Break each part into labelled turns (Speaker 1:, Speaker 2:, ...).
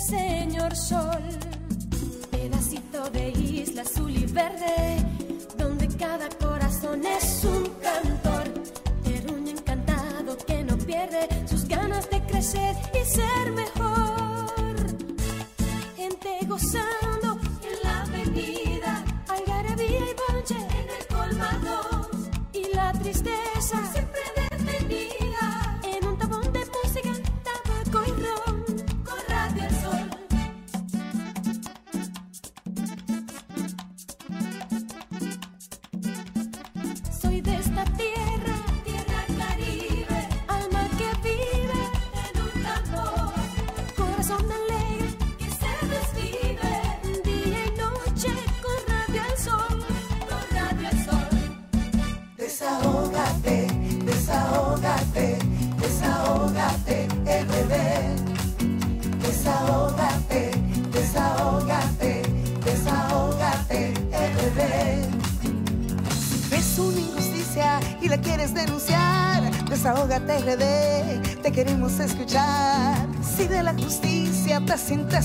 Speaker 1: señor sol, pedacito de isla azul y verde, donde cada corazón es un cantor, un encantado que no pierde sus ganas de crecer y ser mejor, gente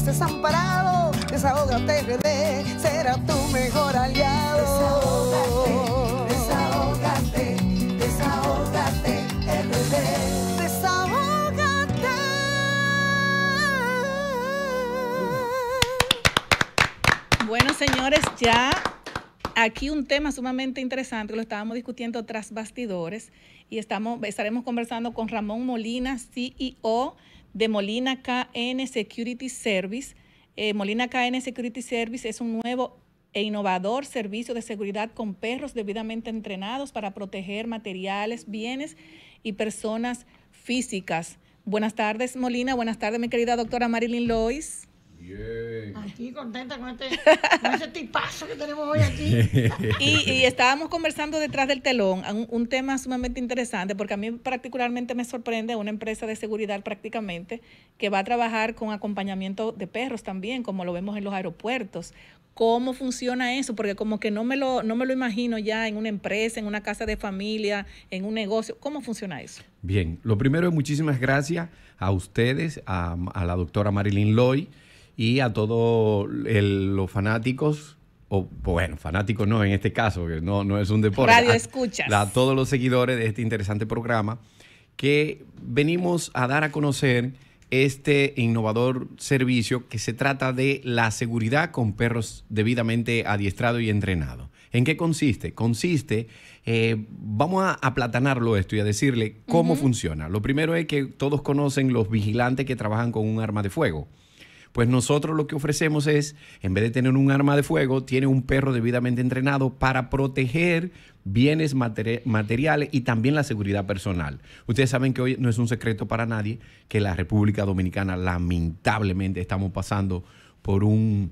Speaker 2: desamparado, desahógate, bebé, será tu mejor aliado. Desahógate, desahógate, desahógate, Desahógate.
Speaker 3: Bueno, señores, ya aquí un tema sumamente interesante, lo estábamos discutiendo tras bastidores y estamos, estaremos conversando con Ramón Molina, CEO de Molina KN Security Service. Eh, Molina KN Security Service es un nuevo e innovador servicio de seguridad con perros debidamente entrenados para proteger materiales, bienes y personas físicas. Buenas tardes, Molina. Buenas tardes, mi querida doctora Marilyn Lois.
Speaker 2: Aquí
Speaker 4: contenta con este tipazo que tenemos hoy aquí.
Speaker 2: y,
Speaker 3: estábamos conversando detrás del telón un, tema sumamente interesante, porque a mí particularmente me sorprende una empresa de seguridad prácticamente que va a trabajar con acompañamiento de perros también, como lo vemos en los aeropuertos. ¿Cómo funciona eso? Porque como que no me lo, no me lo imagino ya en una empresa, en una casa de familia, en un negocio. ¿Cómo funciona eso?
Speaker 5: Bien, lo primero, es muchísimas gracias a ustedes, a, a la doctora Marilyn Loy y a todos los fanáticos, o bueno, fanáticos no en este caso, que no, es un deporte. Radio
Speaker 6: escuchas.
Speaker 3: A,
Speaker 5: todos los seguidores de este interesante programa que venimos a dar a conocer este innovador servicio que se trata de la seguridad con perros debidamente adiestrados y entrenados. ¿En qué consiste? Consiste, eh, vamos a aplatanarlo esto y a decirle cómo funciona. Lo primero es que todos conocen los vigilantes que trabajan con un arma de fuego. Pues nosotros lo que ofrecemos es, en vez de tener un arma de fuego, tiene un perro debidamente entrenado para proteger bienes materiales y también la seguridad personal. Ustedes saben que hoy no es un secreto para nadie que la República Dominicana lamentablemente estamos pasando por un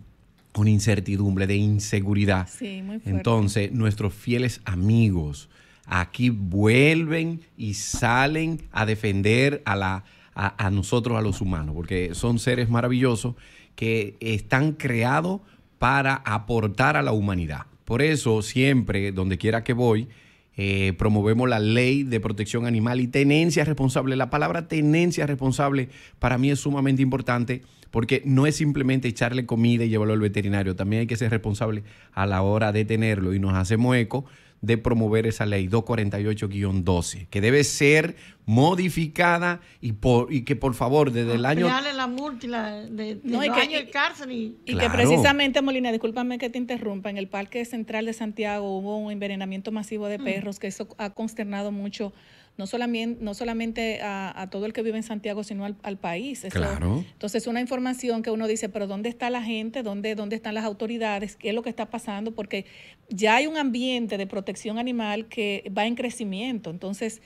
Speaker 5: una incertidumbre, de inseguridad. Sí,
Speaker 7: muy fuerte. Entonces,
Speaker 5: nuestros fieles amigos aquí vuelven y salen a defender a la a, nosotros, a los humanos, porque son seres maravillosos que están creados para aportar a la humanidad. Por eso siempre, donde quiera que voy, eh, promovemos la ley de protección animal y tenencia responsable. La palabra tenencia responsable para mí es sumamente importante porque no es simplemente echarle comida y llevarlo al veterinario, también hay que ser responsable a la hora de tenerlo y nos hacemos eco de promover esa ley 248-12, que debe ser modificada y, por, y que por favor desde el año...
Speaker 3: la de, no, y que, años cárcel. Y, que precisamente, Molina, discúlpame que te interrumpa, en el Parque Central de Santiago hubo un envenenamiento masivo de mm. perros que eso ha consternado mucho no solamente, no solamente a, todo el que vive en Santiago, sino al, país. Eso, claro. Entonces, una información que uno dice, pero ¿dónde está la gente? ¿Dónde, ¿Dónde están las autoridades? ¿Qué es lo que está pasando? Porque ya hay un ambiente de protección animal que va en crecimiento. Entonces,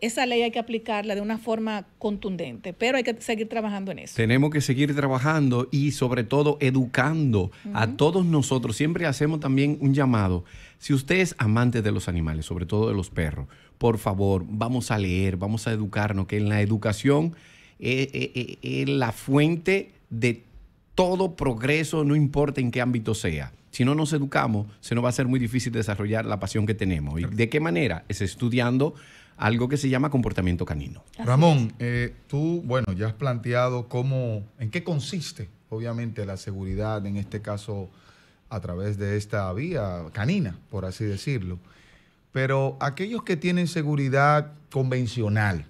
Speaker 3: esa ley hay que aplicarla de una forma contundente, pero hay que seguir trabajando en eso.
Speaker 5: Tenemos que seguir trabajando y sobre todo educando a todos nosotros. Siempre hacemos también un llamado. Si usted es amante de los animales, sobre todo de los perros, por favor, vamos a leer, vamos a educarnos, que en la educación eh, eh, eh, es, la fuente de todo progreso, no importa en qué ámbito sea. Si no nos educamos, se nos va a ser muy difícil desarrollar la pasión que tenemos. ¿Y de qué manera? Es estudiando algo que se llama comportamiento canino.
Speaker 8: Ramón, tú, bueno, ya has planteado cómo, en qué consiste, obviamente, la seguridad, en este caso, a través de esta vía canina, por así decirlo. Pero aquellos que tienen seguridad convencional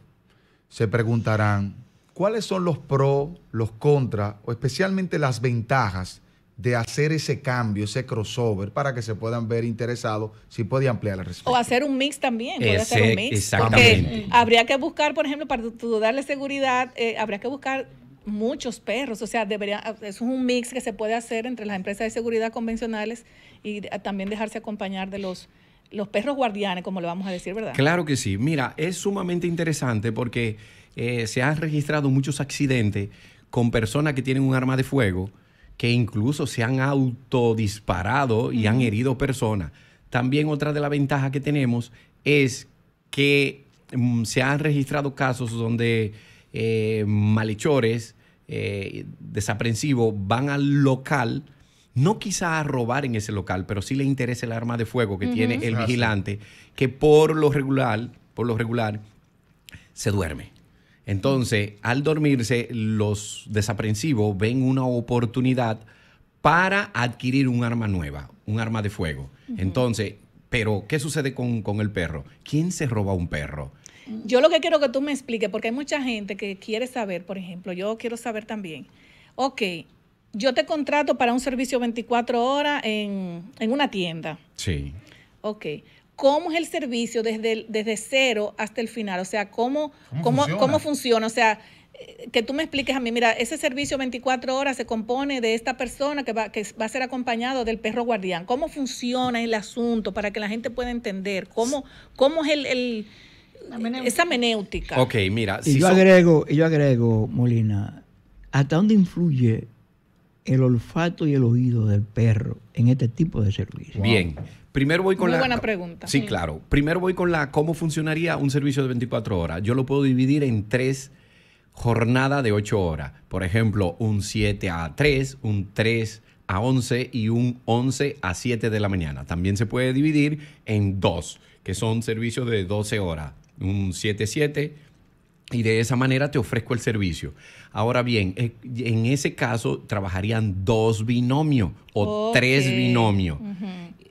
Speaker 8: se preguntarán, ¿cuáles son los pros, los contras o especialmente las ventajas de hacer ese cambio, ese crossover, para que se puedan ver interesados si puede ampliar la respuesta. O
Speaker 3: hacer un mix también, puede hacer un mix. Exactamente. habría que buscar, por ejemplo, para darle seguridad, eh, habría que buscar muchos perros, o sea, debería, es un mix que se puede hacer entre las empresas de seguridad convencionales y también dejarse acompañar de los los perros guardianes, como le vamos a decir, ¿verdad? Claro
Speaker 5: que sí. Mira, es sumamente interesante porque eh, se han registrado muchos accidentes con personas que tienen un arma de fuego, que incluso se han autodisparado y han herido personas. También otra de las ventajas que tenemos es que mm, se han registrado casos donde eh, malhechores eh, desaprensivos van al local, no quizá a robar en ese local, pero sí le interesa el arma de fuego que tiene el ah, vigilante, que por lo regular, por lo regular, se duerme. Entonces, al dormirse, los desaprensivos ven una oportunidad para adquirir un arma nueva, un arma de fuego. Entonces, pero, ¿qué sucede con, con el perro? ¿Quién se roba un perro?
Speaker 3: Yo lo que quiero que tú me expliques, porque hay mucha gente que quiere saber, por ejemplo, yo quiero saber también, ok, yo te contrato para un servicio 24 horas en, una tienda. Sí. Ok. ¿Cómo es el servicio desde, desde cero hasta el final? O sea, ¿cómo, ¿Cómo, cómo, funciona? O sea, eh, que tú me expliques a mí, mira, ese servicio 24 horas se compone de esta persona que va, que va a ser acompañado del perro guardián. ¿Cómo funciona el asunto para que la gente pueda entender? ¿Cómo, cómo es el, esa menéutica? Ok,
Speaker 5: mira.
Speaker 9: y yo, agrego, yo agrego, Molina, ¿hasta dónde influye el olfato y el oído del perro en este tipo de servicio.
Speaker 5: Bien. Primero voy con Muy la. buena pregunta. Sí, mm. claro. Primero voy con la. ¿Cómo funcionaría un servicio de 24 horas? Yo lo puedo dividir en tres jornadas de 8 horas. Por ejemplo, un 7 a 3, un 3 a 11 y un 11 a 7 de la mañana. También se puede dividir en dos, que son servicios de 12 horas. Un 7-7, y de esa manera te ofrezco el servicio. Ahora bien, eh, en ese caso trabajarían dos binomios o tres binomios,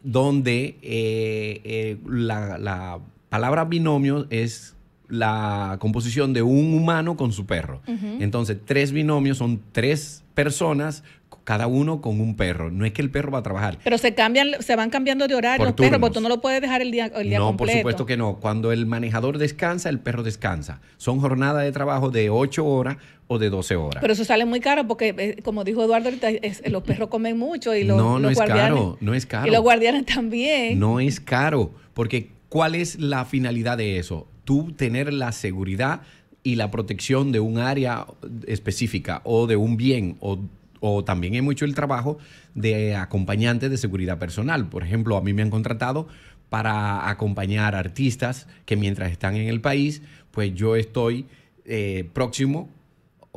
Speaker 5: donde eh, eh, la, palabra binomio es la composición de un humano con su perro. Entonces, tres binomios son tres personas cada uno con un perro. No es que el perro va a trabajar.
Speaker 3: Pero se cambian, se van cambiando de horario los perros, porque tú no lo puedes dejar el día, el día no, completo. No, por supuesto
Speaker 5: que no. Cuando el manejador descansa, el perro descansa. Son jornadas de trabajo de 8 horas o de 12 horas.
Speaker 3: Pero eso sale muy caro porque, eh, como dijo Eduardo ahorita, los perros comen mucho y los, no, no es guardianes, Caro,
Speaker 5: no es caro. Y los
Speaker 3: guardianes también. No
Speaker 5: es caro, porque ¿cuál es la finalidad de eso? Tú tener la seguridad y la protección de un área específica o de un bien o o también hemos hecho el trabajo de acompañantes de seguridad personal. Por ejemplo, a mí me han contratado para acompañar artistas que mientras están en el país, pues yo estoy eh, próximo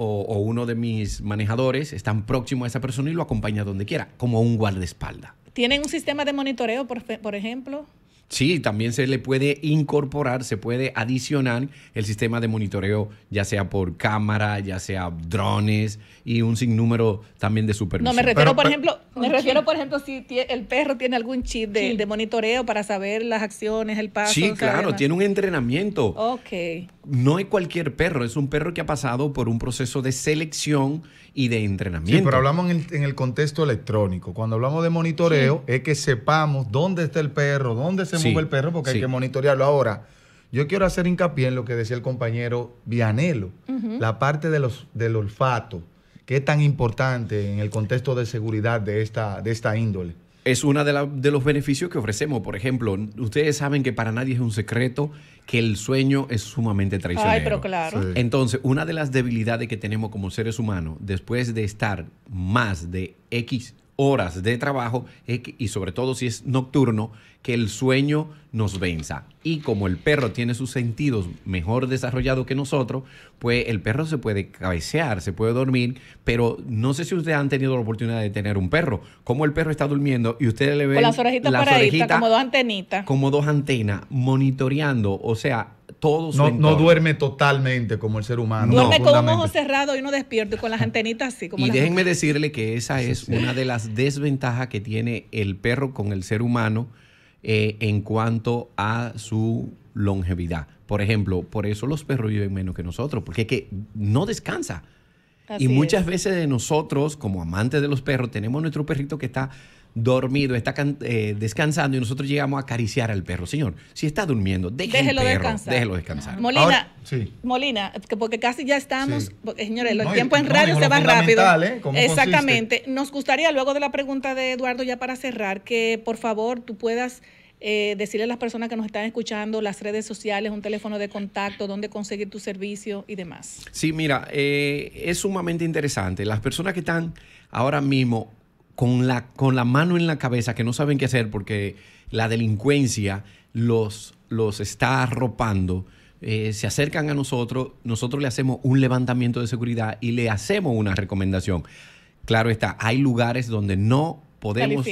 Speaker 5: o, uno de mis manejadores está próximo a esa persona y lo acompaña donde quiera, como un guardaespaldas.
Speaker 3: ¿Tienen un sistema de monitoreo, por, por ejemplo?
Speaker 5: Sí, también se le puede incorporar, se puede adicionar el sistema de monitoreo, ya sea por cámara, ya sea drones y un sinnúmero también de supervisión. No, me refiero, por ejemplo,
Speaker 3: me refiero, por ejemplo, si el perro tiene algún chip de, monitoreo para saber las acciones, el paso. Sí, claro, tiene
Speaker 5: un entrenamiento.
Speaker 3: Ok.
Speaker 5: No hay cualquier perro, es un perro que ha pasado por un proceso de selección y de entrenamiento. Sí, pero hablamos
Speaker 8: en el, contexto electrónico. Cuando hablamos de monitoreo, es que sepamos dónde está el perro, dónde se el perro porque hay que monitorearlo. Ahora, yo quiero hacer hincapié en lo que decía el compañero Vianelo, la parte de los, del olfato, que es tan importante en el contexto de seguridad de esta, de esta índole.
Speaker 5: Es uno de, de, los beneficios que ofrecemos. Por ejemplo, ustedes saben que para nadie es un secreto que el sueño es sumamente traicionero. Ay, pero claro. Entonces, una de las debilidades que tenemos como seres humanos, después de estar más de X horas de trabajo eh, y sobre todo si es nocturno, que el sueño nos venza. Y como el perro tiene sus sentidos mejor desarrollados que nosotros, pues el perro se puede cabecear, se puede dormir, pero no sé si ustedes han tenido la oportunidad de tener un perro. Como el perro está durmiendo y ustedes le ven Con las orejitas orejitas, como dos
Speaker 3: antenitas.
Speaker 5: Como dos antenas, monitoreando, o sea, no, duerme totalmente como el ser humano. Duerme con un ojo
Speaker 3: cerrado y no despierto y con las antenitas así. Como y déjenme
Speaker 5: decirle que esa es una de las desventajas que tiene el perro con el ser humano eh, en cuanto a su longevidad. Por ejemplo, por eso los perros viven menos que nosotros, porque es que no descansa. y muchas veces de nosotros, como amantes de los perros, tenemos nuestro perrito que está dormido, está eh, descansando y nosotros llegamos a acariciar al perro. Señor, si está durmiendo, déjelo descansar. Déjelo descansar. Molina,
Speaker 3: Molina, porque casi ya estamos, porque, señores, el tiempo en radio se va rápido. ¿eh? Exactamente. Nos gustaría, luego de la pregunta de Eduardo, ya para cerrar, que por favor tú puedas... Eh, decirle a las personas que nos están escuchando las redes sociales, un teléfono de contacto, dónde conseguir tu servicio y demás.
Speaker 5: Sí, mira, es sumamente interesante. Las personas que están ahora mismo con la, con la mano en la cabeza, que no saben qué hacer porque la delincuencia los, los está arropando, eh, se acercan a nosotros, nosotros le hacemos un levantamiento de seguridad y le hacemos una recomendación. Claro está, hay lugares donde no podemos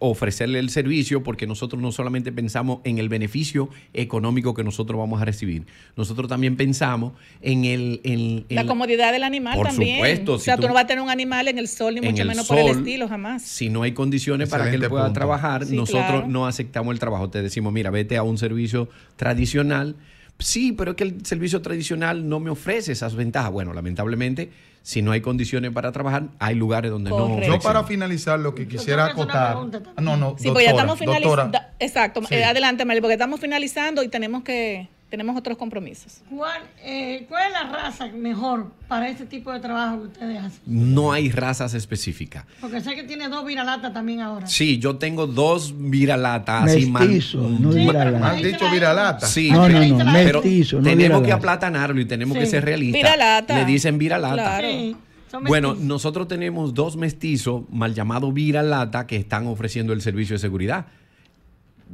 Speaker 5: ofrecerle el servicio porque nosotros no solamente pensamos en el beneficio económico que nosotros vamos a recibir, nosotros también pensamos en el... la
Speaker 3: comodidad del animal por también. supuesto. o sea, tú, no vas a tener un animal en el sol ni mucho menos por el estilo jamás.
Speaker 5: Si no hay condiciones para que él pueda trabajar, nosotros no aceptamos el trabajo. Te decimos, mira, vete a un servicio tradicional. Sí, pero es que el servicio tradicional no me ofrece esas ventajas. Bueno, lamentablemente si no hay condiciones para trabajar, hay lugares donde no. Yo para finalizar lo que quisiera acotar. No, no, sí, doctora, ya estamos finalizando.
Speaker 3: Exacto, eh, adelante, porque estamos finalizando y tenemos que tenemos otros compromisos.
Speaker 4: ¿Cuál, eh, ¿Cuál es la raza mejor para este tipo de trabajo que ustedes hacen?
Speaker 5: No hay razas específicas.
Speaker 4: Porque sé que tiene dos viralatas también ahora.
Speaker 5: Sí, yo tengo dos viralatas. Mestizo, no viralata. ¿Han dicho viralata? Sí, no, no, no, mestizo, tenemos que aplatanarlo y tenemos que ser realistas. Viralata. Le dicen viralata.
Speaker 2: Claro. Bueno,
Speaker 5: nosotros tenemos dos mestizos, mal llamados viralata, que están ofreciendo el servicio de seguridad.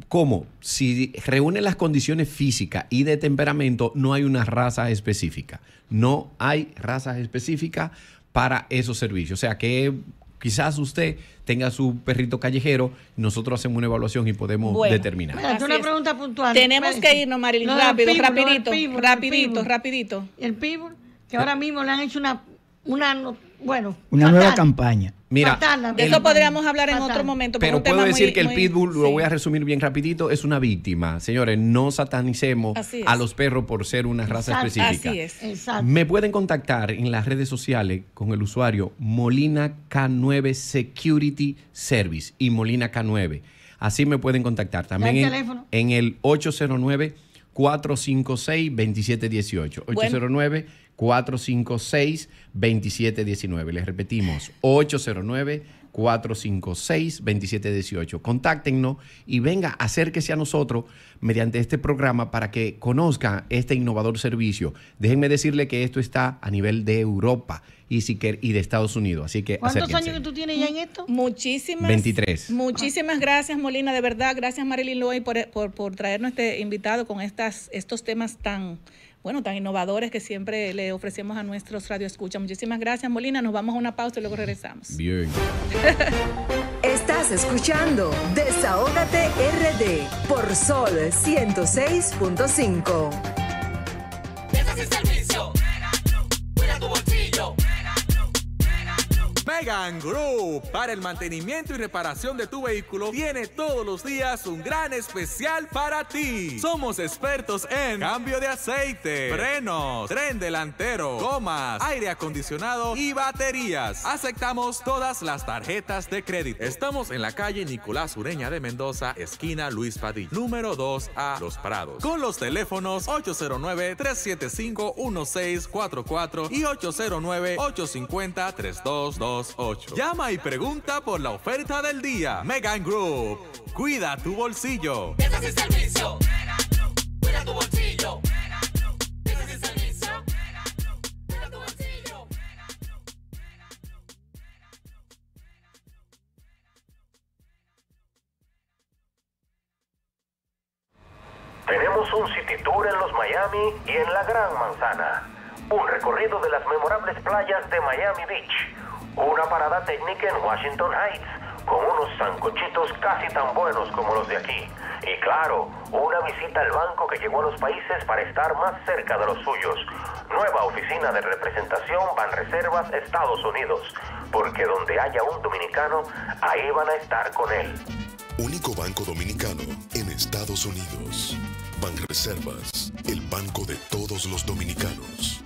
Speaker 5: ¿Cómo? Si reúne las condiciones físicas y de temperamento, no hay una raza específica. No hay raza específica para esos servicios. O sea que quizás usted tenga su perrito callejero, nosotros hacemos una evaluación y podemos bueno, determinar.
Speaker 4: una pregunta puntual. Tenemos que irnos, Marilyn, rápido, rapidito, rapidito, rapidito, El pibur, que ahora mismo le han hecho una una, bueno,
Speaker 9: una nueva campaña.
Speaker 5: Mira, esto eso
Speaker 9: podríamos
Speaker 4: hablar en otro momento.
Speaker 9: Pero
Speaker 5: puedo decir que el pitbull, lo voy a resumir bien rapidito, es una víctima. Señores, no satanicemos a los perros por ser una raza específica. Así
Speaker 4: es. Exacto.
Speaker 7: Me
Speaker 5: pueden contactar en las redes sociales con el usuario Molina K9 Security Service y Molina K9. Así me pueden contactar. También el en, en el 809 456 2718 809 456-2719. Les repetimos, 809-456-2718. Contáctenos y venga, acérquese a nosotros mediante este programa para que conozca este innovador servicio. Déjenme decirle que esto está a nivel de Europa y, de Estados Unidos. Así que ¿Cuántos años que
Speaker 3: tú tienes ya en esto? Muchísimas. 23. Muchísimas gracias, Molina, de verdad. Gracias, Marilyn Loy, por, por, por traernos este invitado con estas, estos temas tan bueno, tan innovadores que siempre le ofrecemos a nuestros radioescuchas. Muchísimas gracias, Molina. Nos vamos a una pausa y luego regresamos. Bien. Estás
Speaker 10: escuchando Desahógate RD por Sol 106.5.
Speaker 11: Megan Group. Para el mantenimiento y reparación de tu vehículo, tiene todos los días un gran especial para ti. Somos expertos en cambio de aceite, frenos, tren delantero, gomas, aire acondicionado y baterías. Aceptamos todas las tarjetas de crédito. Estamos en la calle Nicolás Ureña de Mendoza, esquina Luis Padilla, número 2 a Los Prados. Con los teléfonos 809-375-1644 y 809 850 322 8. Llama y pregunta por la oferta del día. Megan Group. Cuida tu bolsillo.
Speaker 7: Ventas el servicio. Cuida tu bolsillo.
Speaker 12: Tenemos un City Tour en los Miami y en la Gran Manzana. Un recorrido de las memorables playas de Miami Beach una parada técnica en Washington Heights con unos sancochitos casi tan buenos como los de aquí. Y claro, una visita al banco que llegó a los países para estar más cerca de los suyos. Nueva oficina de representación Banreservas Estados Unidos, porque donde haya un dominicano, ahí van a estar con él.
Speaker 13: Único banco dominicano en Estados Unidos. Banreservas, el banco de todos los dominicanos.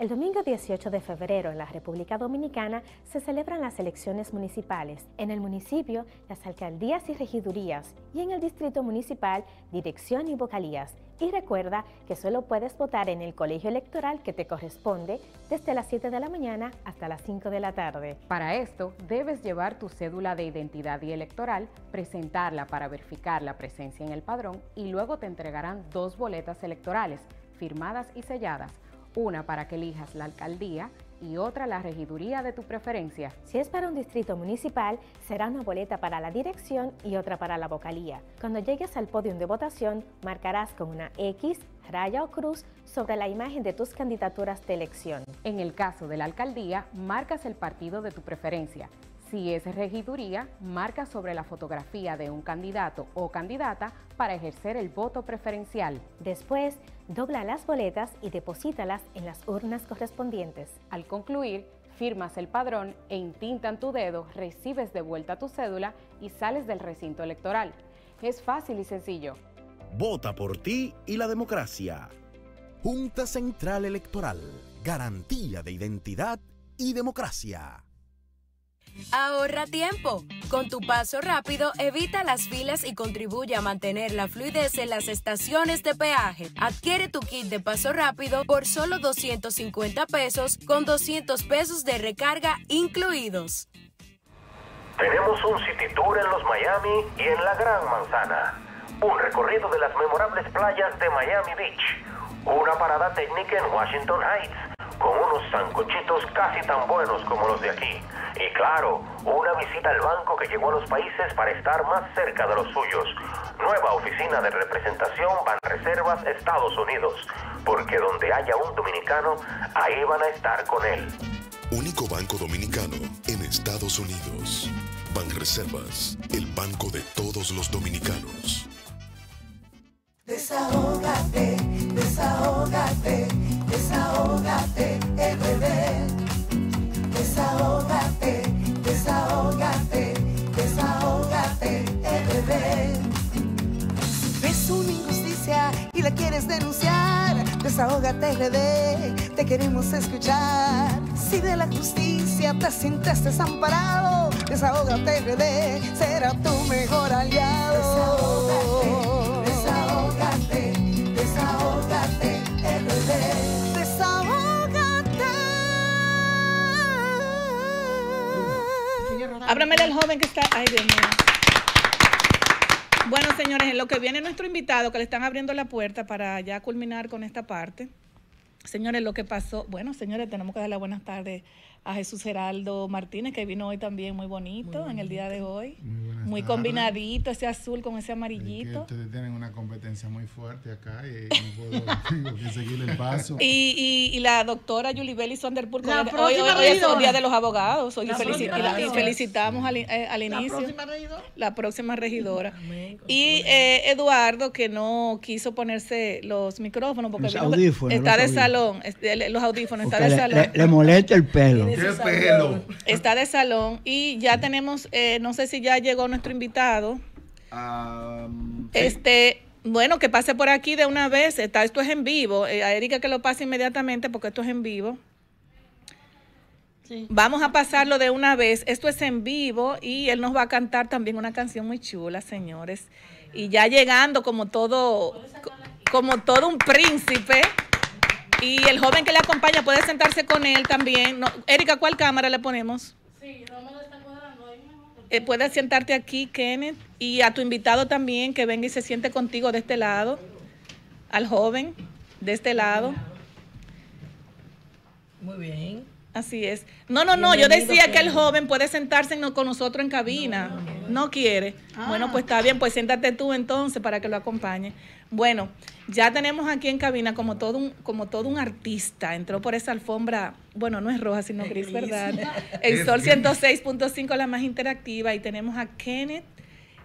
Speaker 14: El domingo 18 de febrero en la República Dominicana se celebran las elecciones municipales. En el municipio, las alcaldías y regidurías y en el distrito municipal, dirección y vocalías. Y recuerda que solo puedes votar en el colegio electoral que te corresponde desde las 7 de la mañana hasta las 5 de la tarde. Para esto, debes llevar tu cédula de identidad y electoral, presentarla para verificar la presencia en el padrón y luego te entregarán dos boletas electorales firmadas y selladas una para que elijas la alcaldía y otra la regiduría de tu preferencia. Si es para un distrito municipal, será una boleta para la dirección y otra para la vocalía. Cuando llegues al podio de votación, marcarás con una X, raya o cruz sobre la imagen de tus candidaturas de elección. En el caso de la alcaldía, marcas el partido de tu preferencia si es regiduría, marca sobre la fotografía de un candidato o candidata para ejercer el voto preferencial. Después, dobla las boletas y deposítalas en las urnas correspondientes. Al concluir, firmas el padrón e intintan tu dedo, recibes de vuelta tu cédula y sales del recinto electoral. Es fácil y sencillo.
Speaker 12: Vota por ti y la democracia. Junta Central Electoral. Garantía de identidad y democracia.
Speaker 14: Ahorra tiempo. Con tu paso rápido, evita las filas y contribuye a mantener la fluidez en las estaciones de peaje. Adquiere tu kit de paso rápido por solo 250 pesos
Speaker 4: con 200 pesos de recarga incluidos. Tenemos un
Speaker 12: City Tour en los Miami y en la Gran Manzana. Un recorrido de las memorables playas de Miami Beach. Una parada técnica en Washington Heights con unos sancochitos casi tan buenos como los de aquí. Y claro, una visita al banco que llegó a los países para estar más cerca de los suyos. Nueva oficina de representación Banreservas Estados Unidos, porque donde haya un dominicano, ahí van a estar con él.
Speaker 13: Único banco dominicano en Estados Unidos. Banreservas, el banco de todos los dominicanos.
Speaker 7: Desahógate, desahógate Desahógate, RD. Desahógate, desahógate, desahógate, RD.
Speaker 2: Ves una injusticia y la quieres denunciar. Desahógate, RD. Te queremos escuchar. Si de la justicia te sientes desamparado, desahógate, RD. Será tu mejor aliado. Ábramele
Speaker 3: al joven que está. Ay, Dios mío. Bueno, señores, en lo que viene nuestro invitado, que le están abriendo la puerta para ya culminar con esta parte. Señores, lo que pasó. Bueno, señores, tenemos que dar las buenas tardes a Jesús Geraldo Martínez, que vino hoy también muy bonito, en el día de hoy.
Speaker 15: Muy, combinadito
Speaker 3: ese azul con ese amarillito.
Speaker 15: ustedes tienen una competencia muy fuerte acá y no puedo que seguir el paso. Y,
Speaker 3: y, la doctora Yulibel y hoy, hoy, hoy es el Día de los Abogados, hoy y, felicitamos al, eh, al, inicio. ¿La próxima regidora? La próxima regidora. y eh, Eduardo, que no quiso ponerse los micrófonos porque está de salón, este, los audífonos, está de salón. le
Speaker 9: molesta el pelo.
Speaker 3: Está de salón. Y ya tenemos, eh, no sé si ya llegó nuestro invitado. Este. Bueno, que pase por aquí de una vez. esto es en vivo. Eh, a Erika que lo pase inmediatamente porque esto es en vivo. Vamos a pasarlo de una vez. Esto es en vivo y él nos va a cantar también una canción muy chula, señores. Y ya llegando como todo, como todo un príncipe. Y el joven que le acompaña puede sentarse con él también. No, Erika, ¿cuál cámara le ponemos?
Speaker 1: Sí, no me lo está cuadrando. Ahí
Speaker 3: eh, puedes sentarte aquí, Kenneth, y a tu invitado también que venga y se siente contigo de este lado. Al joven, de este lado.
Speaker 4: Muy bien.
Speaker 3: Así es. No, no, no, yo decía que el joven puede sentarse con nosotros en cabina. No, quiere. Bueno, ah. pues está bien, pues siéntate tú entonces para que lo acompañe. Bueno, ya tenemos aquí en cabina como todo un, como todo un artista. Entró por esa alfombra, bueno, no es roja, sino gris, ¿verdad? El Sol 106.5, la más interactiva. Y tenemos a Kenneth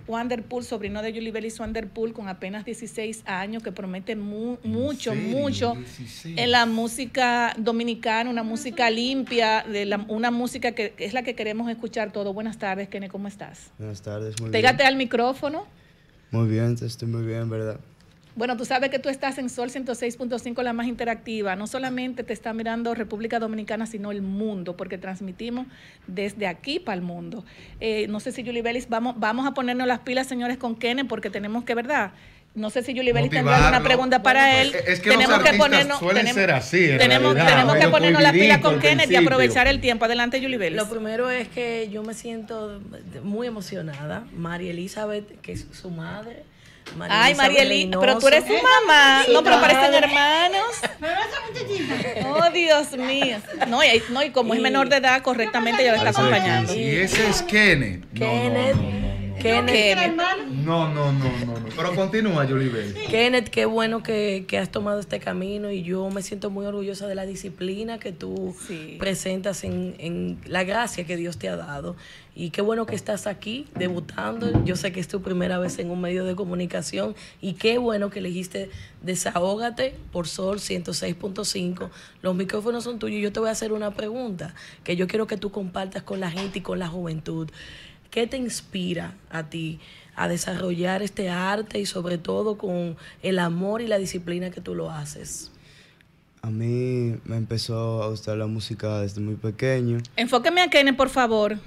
Speaker 3: Wanderpool, sobrino de Julie Bellis Wanderpool, con apenas 16 años, que promete mucho, mucho en la música dominicana, una música limpia, de una música que es la que queremos escuchar todo. Buenas tardes, Kenneth, ¿cómo estás?
Speaker 16: Buenas tardes, muy bien. Pégate al
Speaker 3: micrófono.
Speaker 16: Muy bien, estoy muy bien, ¿verdad?
Speaker 3: Bueno, tú sabes que tú estás en Sol 106.5, la más interactiva. No solamente te está mirando República Dominicana, sino el mundo, porque transmitimos desde aquí para el mundo. Eh, no sé si Julie Bellis, vamos, vamos a ponernos las pilas, señores, con Kenen, porque tenemos que, ¿verdad? No sé si Julie Bellis tendrá alguna pregunta para él. Es que tenemos que ponernos, suelen ser así. tenemos, que ponernos las pilas con Kenneth y aprovechar el
Speaker 4: tiempo. Adelante, Julie Bellis. Lo primero es que yo me siento muy emocionada. María Elizabeth, que es su madre Ay, Marieli, pero tú eres su mamá. No, pero parecen
Speaker 3: hermanos. Oh, Dios mío. No, y, no, como es menor de edad, correctamente ya lo está acompañando. Y
Speaker 8: ese es Kenneth. Kenneth.
Speaker 4: Kenneth.
Speaker 8: No, no, no, no, no. Pero continúa, Julie
Speaker 4: Kenneth, qué bueno que, has tomado este camino y yo me siento muy orgullosa de la disciplina que tú presentas en, la gracia que Dios te ha dado. Y qué bueno que estás aquí debutando. Yo sé que es tu primera vez en un medio de comunicación y qué bueno que elegiste Desahógate por Sol 106.5. Los micrófonos son tuyos. Yo te voy a hacer una pregunta que yo quiero que tú compartas con la gente y con la juventud. ¿Qué te inspira a ti a desarrollar este arte y sobre todo con el amor y la disciplina que tú lo haces?
Speaker 16: A mí me empezó a gustar la música desde muy pequeño.
Speaker 3: Enfóqueme a Kenneth, por favor.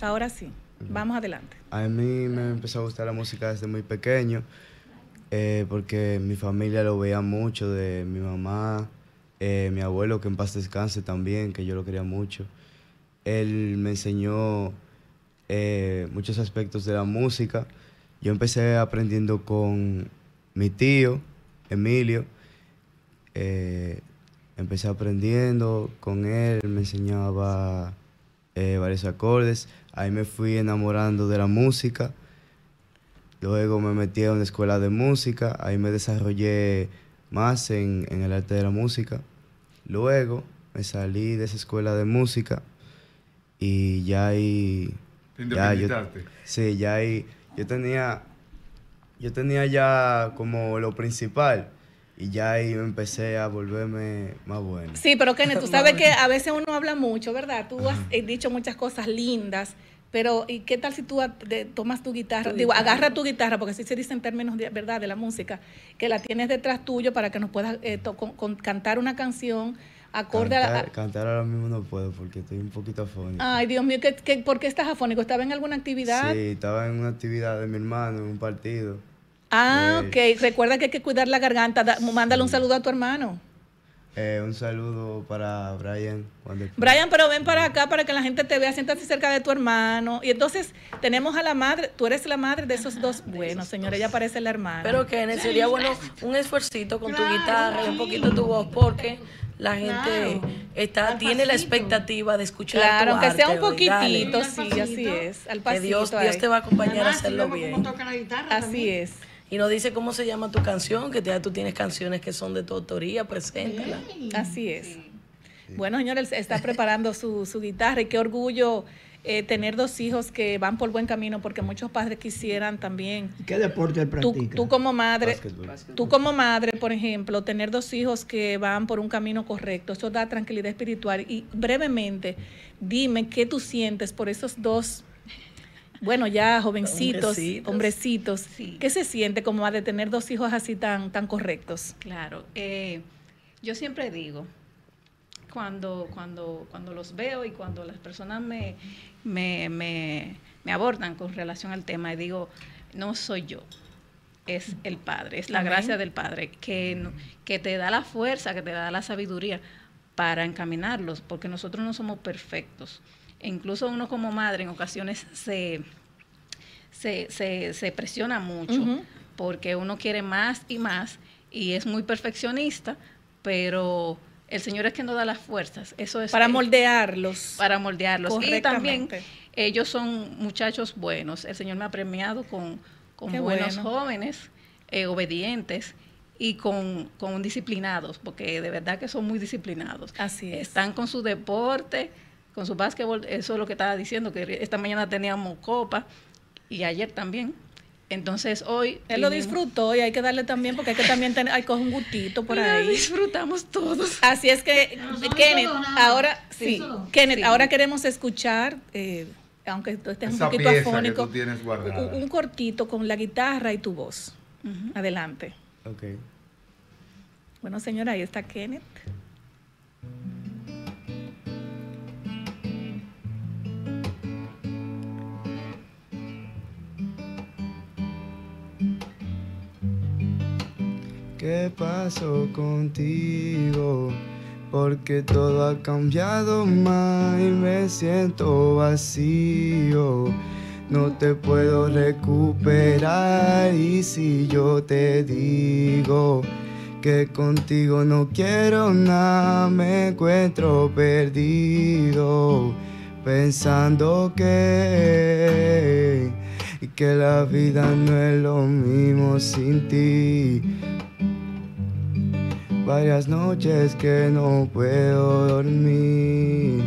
Speaker 3: Ahora sí, vamos adelante.
Speaker 16: A mí me empezó a gustar la música desde muy pequeño eh, porque mi familia lo veía mucho, de mi mamá, eh, mi abuelo que en paz descanse también, que yo lo quería mucho. Él me enseñó eh, muchos aspectos de la música. Yo empecé aprendiendo con mi tío, Emilio. Eh, empecé aprendiendo con él, me enseñaba eh, varios acordes. Ahí me fui enamorando de la música. Luego me metí a una escuela de música, ahí me desarrollé más en, en el arte de la música. Luego me salí de esa escuela de música y ya ahí Tendría sí, ya ahí yo tenía, yo tenía ya como lo principal. Y ya ahí empecé a volverme más bueno. Sí,
Speaker 3: pero Kenneth, tú sabes que a veces uno habla mucho, ¿verdad? Tú has eh, dicho muchas cosas lindas, pero ¿y qué tal si tú tomas tu guitarra, digo, agarra tu guitarra, porque así se dice en términos de verdad de la música, que la tienes detrás tuyo para que nos puedas eh, cantar una canción acorde cantar, a
Speaker 16: Cantar ahora mismo no puedo porque estoy un poquito afónico.
Speaker 3: Ay, Dios mío, por qué estás afónico? ¿Estaba en alguna actividad? Sí,
Speaker 16: estaba en una actividad de mi hermano, en un partido.
Speaker 3: Ah, ok. Recuerda que hay que cuidar la garganta. Mándale un saludo a tu hermano.
Speaker 16: Eh, un saludo para Brian.
Speaker 3: Brian, pero ven para acá para que la gente te vea, siéntate cerca de tu hermano. Y entonces tenemos a la madre, tú eres la madre de esos dos. Bueno, señora, ella parece la hermana. Pero que sería bueno un
Speaker 4: esfuercito con tu guitarra y un poquito tu voz, porque la gente está tiene la expectativa de escuchar aunque sea un poquitito sí así es al pasito que Dios te va a acompañar a hacerlo bien así es y nos dice cómo se llama tu canción que ya tú tienes canciones que son de tu autoría preséntala así es bueno señores
Speaker 3: está preparando su, su guitarra y qué orgullo eh, tener dos hijos que van por buen camino, porque muchos padres quisieran también.
Speaker 9: ¿Qué deporte practica? Tú, como madre, tú
Speaker 3: como madre, por ejemplo, tener dos hijos que van por un camino correcto, eso da tranquilidad espiritual. Y brevemente, dime qué tú sientes por esos dos bueno, ya jovencitos, hombrecitos, ¿qué se siente como de tener dos hijos así tan, tan
Speaker 14: correctos? Claro, eh, yo siempre digo, cuando, cuando, cuando los veo y cuando las personas me, me, abordan con relación al tema y digo, no soy yo, es el Padre, es la gracia del Padre que, que te da la fuerza, que te da la sabiduría para encaminarlos, porque nosotros no somos perfectos. E incluso uno como madre en ocasiones se, presiona mucho porque uno quiere más y más y es muy perfeccionista, pero el Señor es quien nos da las fuerzas. Eso es para moldearlos. Para moldearlos. Y también ellos son muchachos buenos. El Señor me ha premiado con, buenos jóvenes, eh, obedientes y con, con, disciplinados, porque de verdad que son muy disciplinados. Así es. Están con su deporte, con su básquetbol, eso es lo que estaba diciendo, que esta mañana teníamos copa y ayer también. Entonces hoy... Él lo disfrutó y hay que darle también, porque hay que también
Speaker 3: tener, hay coger un gustito por ahí. disfrutamos todos. Así es que, Kenneth, ahora, sí, Kenneth, ahora queremos escuchar... Eh, aunque tú estés un poquito afónico, un, cortito con la guitarra y tu voz. Adelante. Ok. Bueno, señora, ahí está Kenneth.
Speaker 16: ¿Qué pasó contigo? Porque todo ha cambiado más y me siento vacío. No te puedo recuperar y si yo te digo que contigo no quiero nada, me encuentro perdido. Pensando que, que la vida no es lo mismo sin ti Varias noches que no puedo dormir.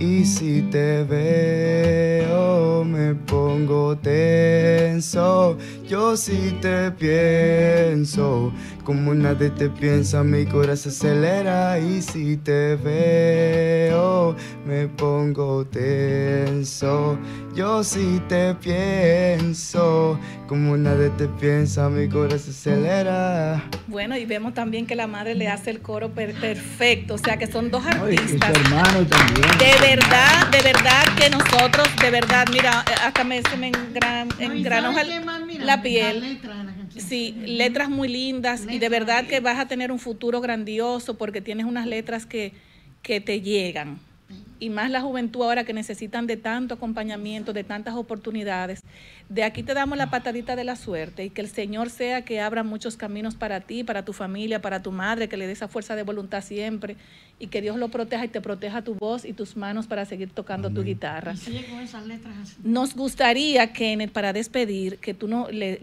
Speaker 16: Y si te veo me pongo tenso yo sí te pienso. Como nadie te piensa, mi corazón se acelera y si te veo, me pongo tenso. Yo sí te pienso. Como nadie te piensa, mi corazón se acelera.
Speaker 3: Bueno, y vemos también que la madre le hace el coro perfecto. O sea, que son dos artistas.
Speaker 9: también.
Speaker 3: De verdad, de verdad que nosotros, de verdad, mira, eh, hasta me, se engran, la piel. sí, letras muy lindas y de verdad que vas a tener un futuro grandioso porque tienes unas letras que, que te llegan y más la juventud ahora que necesitan de tanto acompañamiento, de tantas oportunidades. De aquí te damos la patadita de la suerte y que el Señor sea que abra muchos caminos para ti, para tu familia, para tu madre, que le dé esa fuerza de voluntad siempre y que Dios lo proteja y te proteja tu voz y tus manos para seguir tocando tu guitarra. Nos gustaría, Kenneth, para despedir, que tú no, le,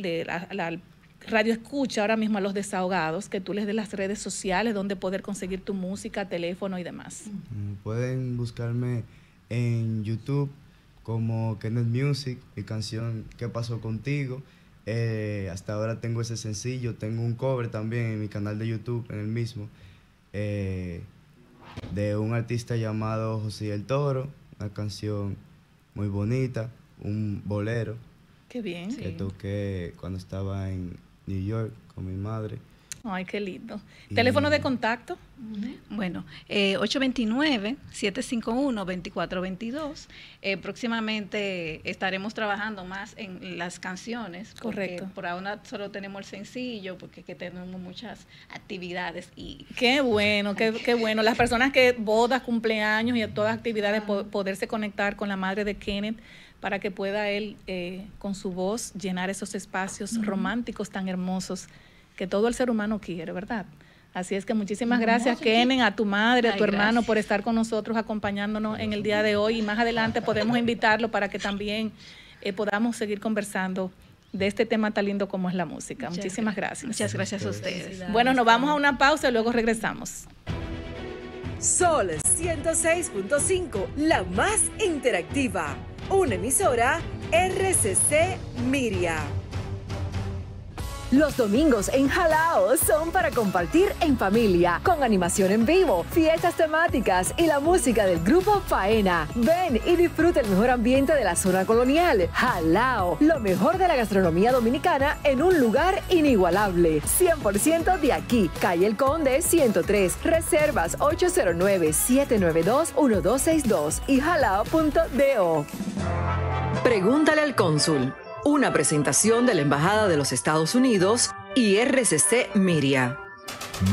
Speaker 3: radio escucha ahora mismo a los desahogados, que tú les des las redes sociales donde poder conseguir tu música, teléfono y demás.
Speaker 16: Mm, pueden buscarme en YouTube como Kenneth Music, mi canción ¿Qué pasó contigo? Eh, hasta ahora tengo ese sencillo, tengo un cover también en mi canal de YouTube, en el mismo, eh, de un artista llamado José El Toro, una canción muy bonita, un bolero.
Speaker 3: Qué bien. Que
Speaker 16: toqué cuando estaba en, New York con mi madre.
Speaker 14: Ay, qué lindo. ¿Teléfono de contacto? Bueno, eh, 829-751-2422. Eh, próximamente estaremos trabajando más en las canciones. Correcto. Por ahora solo tenemos el sencillo, porque tenemos muchas actividades. y
Speaker 3: Qué bueno, qué, bueno. Las personas que bodas, cumpleaños y todas actividades, poderse conectar con la madre de Kenneth para que pueda él eh, con su voz llenar esos espacios románticos tan hermosos que todo el ser humano quiere, ¿verdad? Así es que muchísimas gracias, Kenen, a tu madre, a tu hermano por estar con nosotros acompañándonos en el día de hoy y más adelante podemos invitarlo para que también eh, podamos seguir conversando de este tema tan lindo como es la música. muchísimas gracias. Muchas gracias a ustedes. Bueno, nos vamos a una pausa y luego regresamos.
Speaker 10: Sol 106.5, la más interactiva. Una emisora RCC Miria. Los domingos en Jalao son para compartir en familia, con animación en vivo, fiestas temáticas y la música del grupo Faena. Ven y disfruta el mejor ambiente de la zona colonial. Jalao, lo mejor de la gastronomía dominicana en un lugar inigualable. 100% de aquí, calle El Conde 103, reservas 809-792-1262 y jalao.do. Pregúntale al cónsul. Una presentación de la Embajada de los Estados Unidos y RCC
Speaker 13: Miria.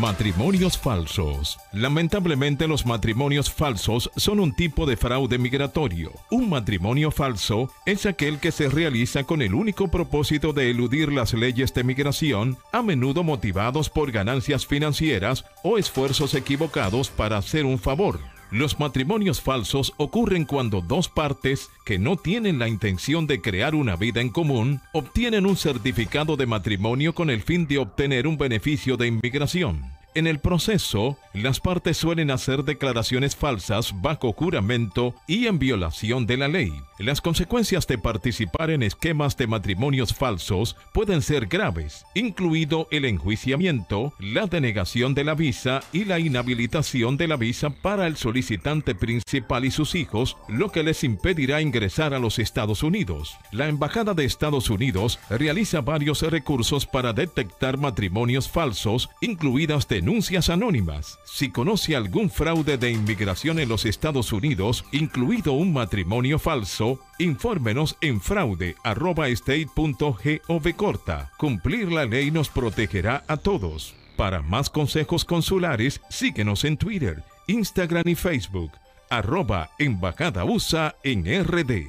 Speaker 13: Matrimonios falsos. Lamentablemente los matrimonios falsos son un tipo de fraude migratorio. Un matrimonio falso es aquel que se realiza con el único propósito de eludir las leyes de migración, a menudo motivados por ganancias financieras o esfuerzos equivocados para hacer un favor. Los matrimonios falsos ocurren cuando dos partes que no tienen la intención de crear una vida en común obtienen un certificado de matrimonio con el fin de obtener un beneficio de inmigración. En el proceso, las partes suelen hacer declaraciones falsas bajo juramento y en violación de la ley. Las consecuencias de participar en esquemas de matrimonios falsos pueden ser graves, incluido el enjuiciamiento, la denegación de la visa y la inhabilitación de la visa para el solicitante principal y sus hijos, lo que les impedirá ingresar a los Estados Unidos. La Embajada de Estados Unidos realiza varios recursos para detectar matrimonios falsos, incluidas de Denuncias Anónimas. Si conoce algún fraude de inmigración en los Estados Unidos, incluido un matrimonio falso, infórmenos en fraude.state.gov corta. Cumplir la ley nos protegerá a todos. Para más consejos consulares, síguenos en Twitter, Instagram y Facebook. Arroba Embajada USA en RD.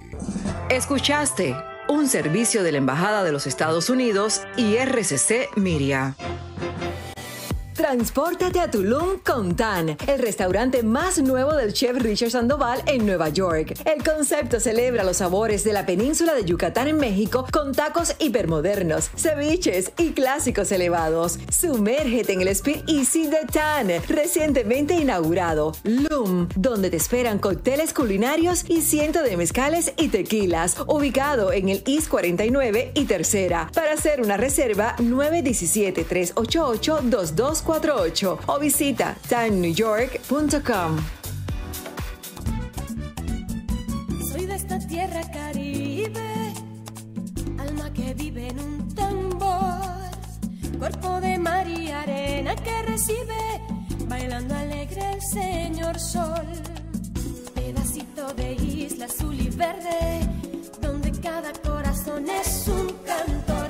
Speaker 10: Escuchaste un servicio de la Embajada de los Estados Unidos y RCC Miria. Transpórtate a Tulum con TAN, el restaurante más nuevo del chef Richard Sandoval en Nueva York. El concepto celebra los sabores de la península de Yucatán en México con tacos hipermodernos, ceviches y clásicos elevados. Sumérgete en el Speed Easy de TAN, recientemente inaugurado. Loom, donde te esperan cócteles culinarios y ciento de mezcales y tequilas, ubicado en el IS 49 y Tercera. Para hacer una reserva, 917 388 2240 o visita timenewyork.com.
Speaker 1: Soy de esta tierra caribe, alma que vive en un tambor, cuerpo de mar y arena que recibe, bailando alegre el señor sol, pedacito de isla azul y verde, donde cada corazón es un cantor,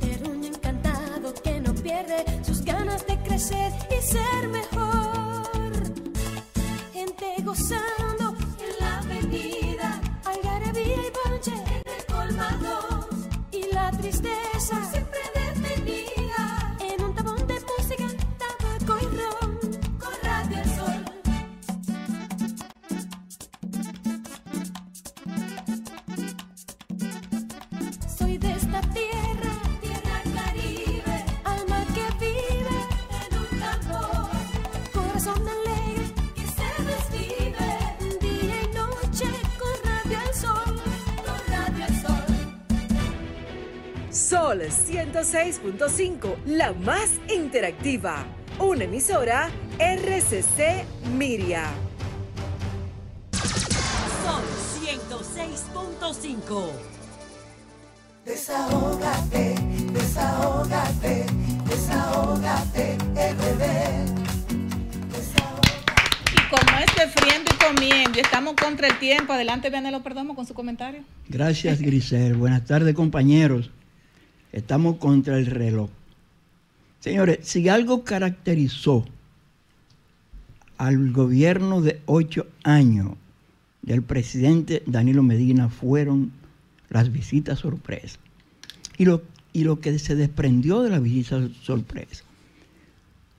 Speaker 1: terruño encantado que no pierde ganas de crecer y ser mejor. Gente gozando en la avenida, algarabía y ponche en el colmado y la tristeza.
Speaker 10: 106.5, la más interactiva. Una emisora RCC Miria.
Speaker 1: Sol 106.5.
Speaker 7: Desahógate, desahógate, desahógate,
Speaker 3: Y como este friendo y comiendo, estamos contra el tiempo. Adelante, Vianelo Perdomo, con su comentario.
Speaker 9: Gracias, Grisel. Buenas tardes, compañeros. Estamos contra el reloj. Señores, si algo caracterizó al gobierno de ocho años del presidente Danilo Medina fueron las visitas sorpresa. Y lo, y lo que se desprendió de las visitas sorpresa.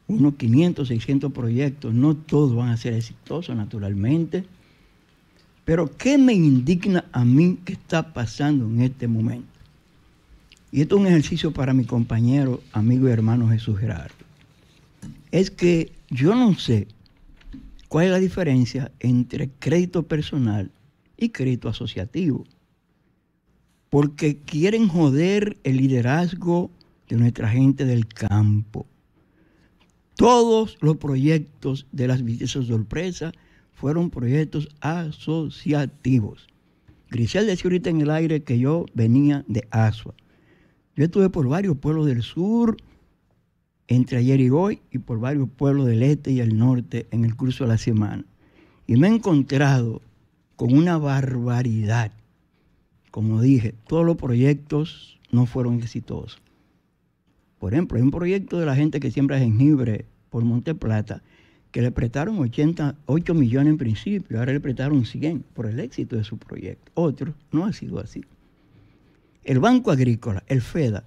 Speaker 9: Unos 500, 600 proyectos, no todos van a ser exitosos naturalmente. Pero ¿qué me indigna a mí que está pasando en este momento? y esto es un ejercicio para mi compañero, amigo y hermano Jesús Gerardo, es que yo no sé cuál es la diferencia entre crédito personal y crédito asociativo, porque quieren joder el liderazgo de nuestra gente del campo. Todos los proyectos de las de sorpresa fueron proyectos asociativos. Grisel decía ahorita en el aire que yo venía de ASUA. Yo estuve por varios pueblos del sur, entre ayer y hoy, y por varios pueblos del este y el norte en el curso de la semana. Y me he encontrado con una barbaridad. Como dije, todos los proyectos no fueron exitosos. Por ejemplo, hay un proyecto de la gente que siembra jengibre por Monte Plata, que le prestaron 88 millones en principio, ahora le prestaron 100 por el éxito de su proyecto. Otro no ha sido así el Banco Agrícola, el FEDA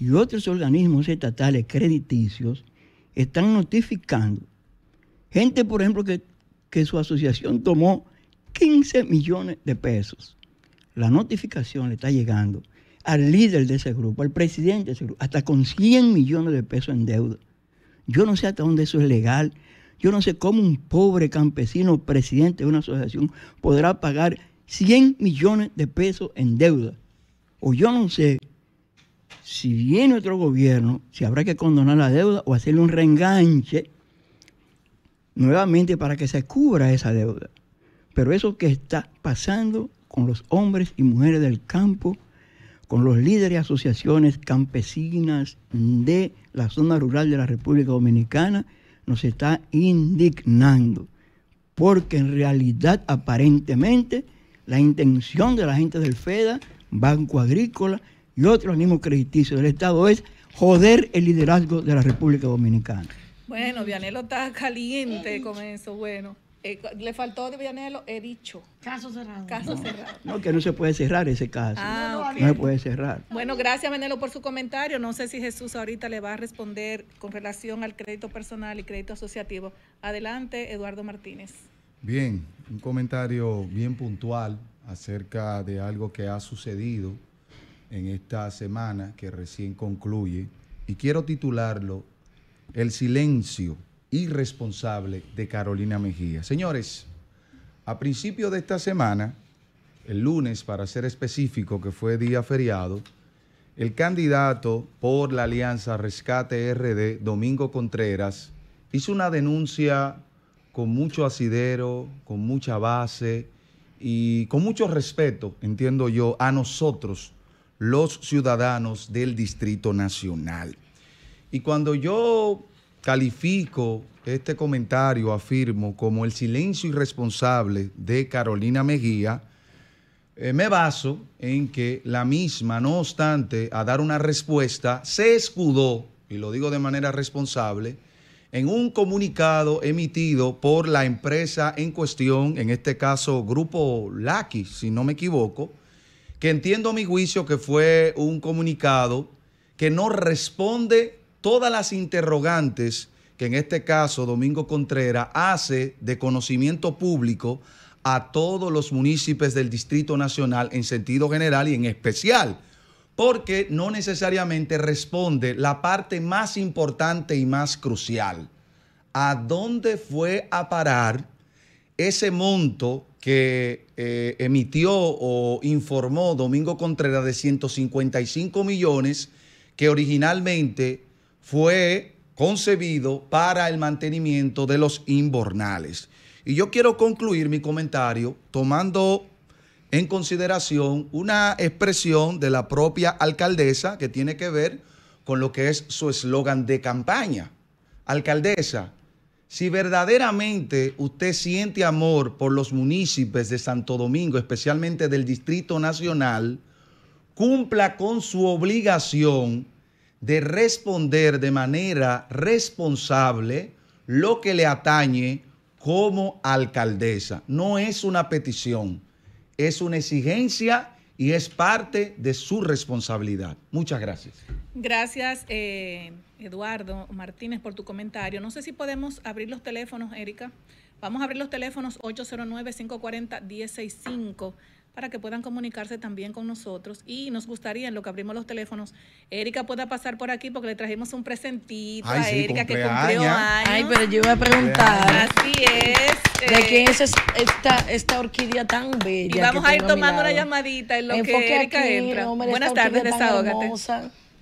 Speaker 9: y otros organismos estatales crediticios están notificando. Gente, por ejemplo, que, su asociación tomó 15 millones de pesos. La notificación le está llegando al líder de ese grupo, al presidente de ese grupo, hasta con 100 millones de pesos en deuda. Yo no sé hasta dónde eso es legal. Yo no sé cómo un pobre campesino presidente de una asociación podrá pagar 100 millones de pesos en deuda o yo no sé si viene otro gobierno, si habrá que condonar la deuda o hacerle un reenganche nuevamente para que se cubra esa deuda. Pero eso que está pasando con los hombres y mujeres del campo, con los líderes y asociaciones campesinas de la zona rural de la República Dominicana, nos está indignando. Porque en realidad, aparentemente, la intención de la gente del FEDA Banco Agrícola y otro ánimo crediticio del Estado es joder el liderazgo de la República Dominicana.
Speaker 3: Bueno, Vianelo está caliente con eso, bueno. Eh, le faltó de Vianelo, he dicho. Caso cerrado. Caso cerrado.
Speaker 9: No, que no se puede cerrar ese caso. Ah, no se puede cerrar.
Speaker 3: Bueno, gracias, Vianelo, por su comentario. No sé si Jesús ahorita le va a responder con relación al crédito personal y crédito asociativo. Adelante, Eduardo Martínez.
Speaker 9: Bien,
Speaker 8: un comentario bien puntual acerca de algo que ha sucedido en esta semana que recién concluye y quiero titularlo El silencio irresponsable de Carolina Mejía. Señores, a principio de esta semana, el lunes para ser específico, que fue día feriado, el candidato por la Alianza Rescate RD, Domingo Contreras, hizo una denuncia con mucho asidero, con mucha base, y con mucho respeto, entiendo yo, a nosotros, los ciudadanos del Distrito Nacional. Y cuando yo califico este comentario, afirmo, como el silencio irresponsable de Carolina Mejía, eh, me baso en que la misma, no obstante, a dar una respuesta, se escudó, y lo digo de manera responsable, en un comunicado emitido por la empresa en cuestión, en este caso Grupo Laki, si no me equivoco, que entiendo a mi juicio que fue un comunicado que no responde todas las interrogantes que en este caso Domingo Contreras hace de conocimiento público a todos los municipios del Distrito Nacional en sentido general y en especial porque no necesariamente responde la parte más importante y más crucial. ¿A dónde fue a parar ese monto que eh, emitió o informó Domingo Contreras de 155 millones que originalmente fue concebido para el mantenimiento de los inbornales? Y yo quiero concluir mi comentario tomando en consideración una expresión de la propia alcaldesa que tiene que ver con lo que es su eslogan de campaña. Alcaldesa, si verdaderamente usted siente amor por los municipios de Santo Domingo, especialmente del Distrito Nacional, cumpla con su obligación de responder de manera responsable lo que le atañe como alcaldesa. No es una petición es una exigencia y es parte de su responsabilidad. Muchas gracias.
Speaker 3: Gracias, eh, Eduardo Martínez, por tu comentario. No sé si podemos abrir los teléfonos, Erika. Vamos a abrir los teléfonos 809-540-165 para que puedan comunicarse también con nosotros. Y nos gustaría, en lo que abrimos los teléfonos, Erika pueda pasar por aquí porque le trajimos un presentito a Erika que cumplió años. Ay, pero yo iba a preguntar. Así es. ¿De eh. quién es esta,
Speaker 4: esta orquídea tan bella? Y vamos a ir tomando una llamadita en lo que Erika entra. buenas tardes, desahógate.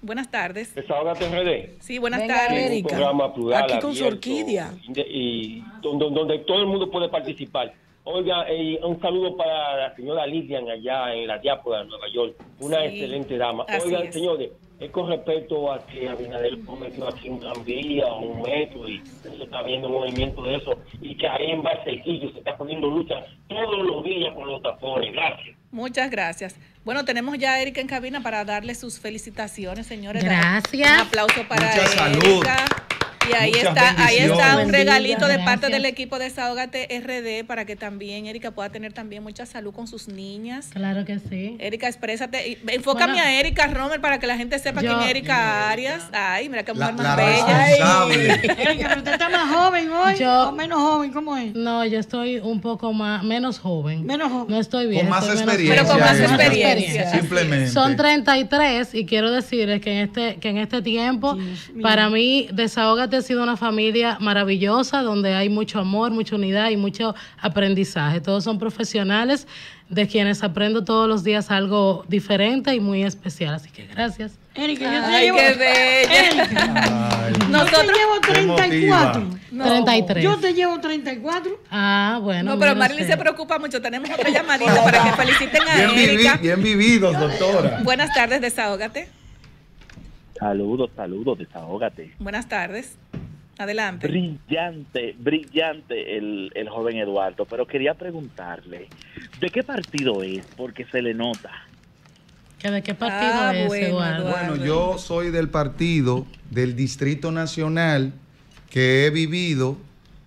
Speaker 3: Buenas tardes. Desahógate, redes. Sí,
Speaker 4: buenas tardes. Erika. aquí con su orquídea.
Speaker 17: Y donde, donde todo el mundo puede participar. Oiga, eh, un saludo para la señora Lidia allá en la Diápora, de Nueva York, una excelente dama. Oigan, señores, es con respecto a que Abinader cometió aquí un tranvía o un metro y se está viendo un movimiento de eso y que ahí en Barcelquillo se está poniendo lucha todos los días con los tapones. Gracias.
Speaker 3: Muchas gracias. Bueno, tenemos ya a Erika en cabina para darle sus felicitaciones, señores. Gracias. Un aplauso para Mucha Muchas Salud. Y ahí está, ahí está un regalito de parte del equipo de Desahogate RD para que también Erika pueda tener también mucha salud con sus niñas. Claro que sí. Erika, exprésate. Enfócame a Erika Romer para que la gente sepa quién es Erika Arias. Ay, mira qué mujer más bella.
Speaker 4: Erika, usted está más joven hoy. menos joven, ¿cómo es? No, yo estoy un poco más, menos joven. Menos joven. No estoy bien. Con más experiencia. Pero con más experiencia. Simplemente. Son 33 y quiero decirles que en este, que en este tiempo, para mí, Desahogate ha sido una familia maravillosa donde hay mucho amor, mucha unidad y mucho aprendizaje. Todos son profesionales de quienes aprendo todos los días algo diferente y muy especial. Así que gracias. Erika, yo te llevo.
Speaker 9: Nosotros 34.
Speaker 14: No, 33. Yo te llevo 34. Ah, bueno. No, pero Marilyn se
Speaker 3: preocupa mucho. Tenemos otra llamadita para que feliciten a Erika.
Speaker 15: bien vividos, doctora.
Speaker 14: Buenas
Speaker 3: tardes, desahógate.
Speaker 17: Saludos, saludos, desahógate.
Speaker 3: Buenas tardes.
Speaker 12: Adelante. Brillante, brillante el, joven Eduardo, pero quería
Speaker 4: preguntarle,
Speaker 12: ¿de qué partido es? Porque se le nota.
Speaker 4: ¿De qué partido ah, es, Eduardo?
Speaker 7: Bueno, yo
Speaker 8: soy del partido del Distrito Nacional que he vivido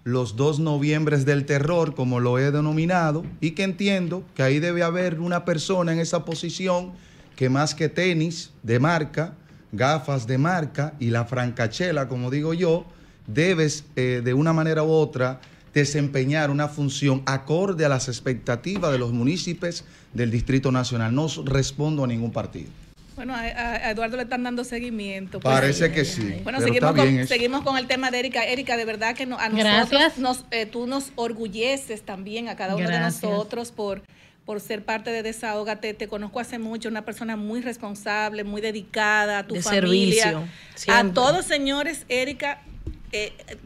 Speaker 8: los dos noviembres del terror, como lo he denominado, y que entiendo que ahí debe haber una persona en esa posición que más que tenis de marca, gafas de marca y la francachela, como digo yo, debes eh, de una manera u otra desempeñar una función acorde a las expectativas de los municipios del Distrito Nacional. No respondo a ningún partido.
Speaker 3: Bueno, a, Eduardo le están dando seguimiento. Pues. Parece que sí. Bueno, seguimos con, el tema de Erika. Erika, de verdad que a nosotros eh, tú nos orgulleces también, a cada uno de nosotros, por, por ser parte de Desahógate. Te conozco hace mucho, una persona muy responsable, muy dedicada a tu familia. a todos, señores, Erika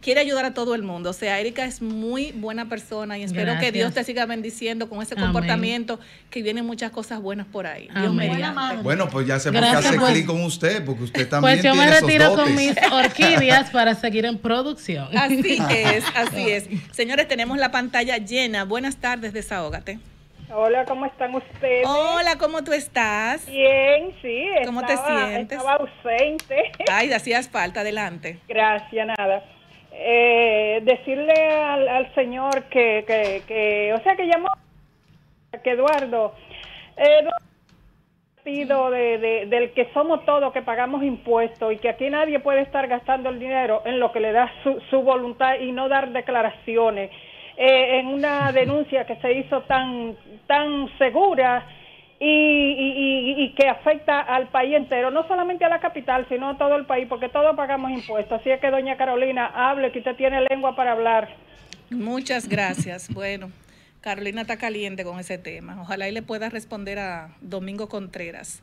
Speaker 3: quiere ayudar a todo el mundo. O sea, Erika es muy buena persona y espero que Dios te siga bendiciendo con ese comportamiento, que vienen muchas cosas buenas por ahí. Dios bueno, pues ya se puede hace pues. clic
Speaker 8: con usted, porque usted pues también Pues yo me retiro con mis
Speaker 3: orquídeas para seguir en producción. Así es, así es. Señores, tenemos la pantalla llena. Buenas tardes, desahógate.
Speaker 6: Hola, ¿cómo están ustedes? Hola,
Speaker 3: ¿cómo tú estás? Bien,
Speaker 6: sí. ¿Cómo te sientes? Estaba ausente. Ay, hacías falta, adelante. Gracias, nada. Eh, decirle al, señor que, que, que, o sea, que llamó, que Eduardo, Eduardo, partido de, del que somos todos, que pagamos impuestos y que aquí nadie puede estar gastando el dinero en lo que le da su, su voluntad y no dar declaraciones eh, en una denuncia que se hizo tan, tan segura y, y, y, que afecta al país entero, no solamente a la capital, sino a todo el país, porque todos pagamos impuestos. Así es que, doña Carolina, hable, que usted tiene lengua para hablar.
Speaker 3: Muchas gracias. Bueno, Carolina está caliente con ese tema. Ojalá y le pueda responder a Domingo Contreras.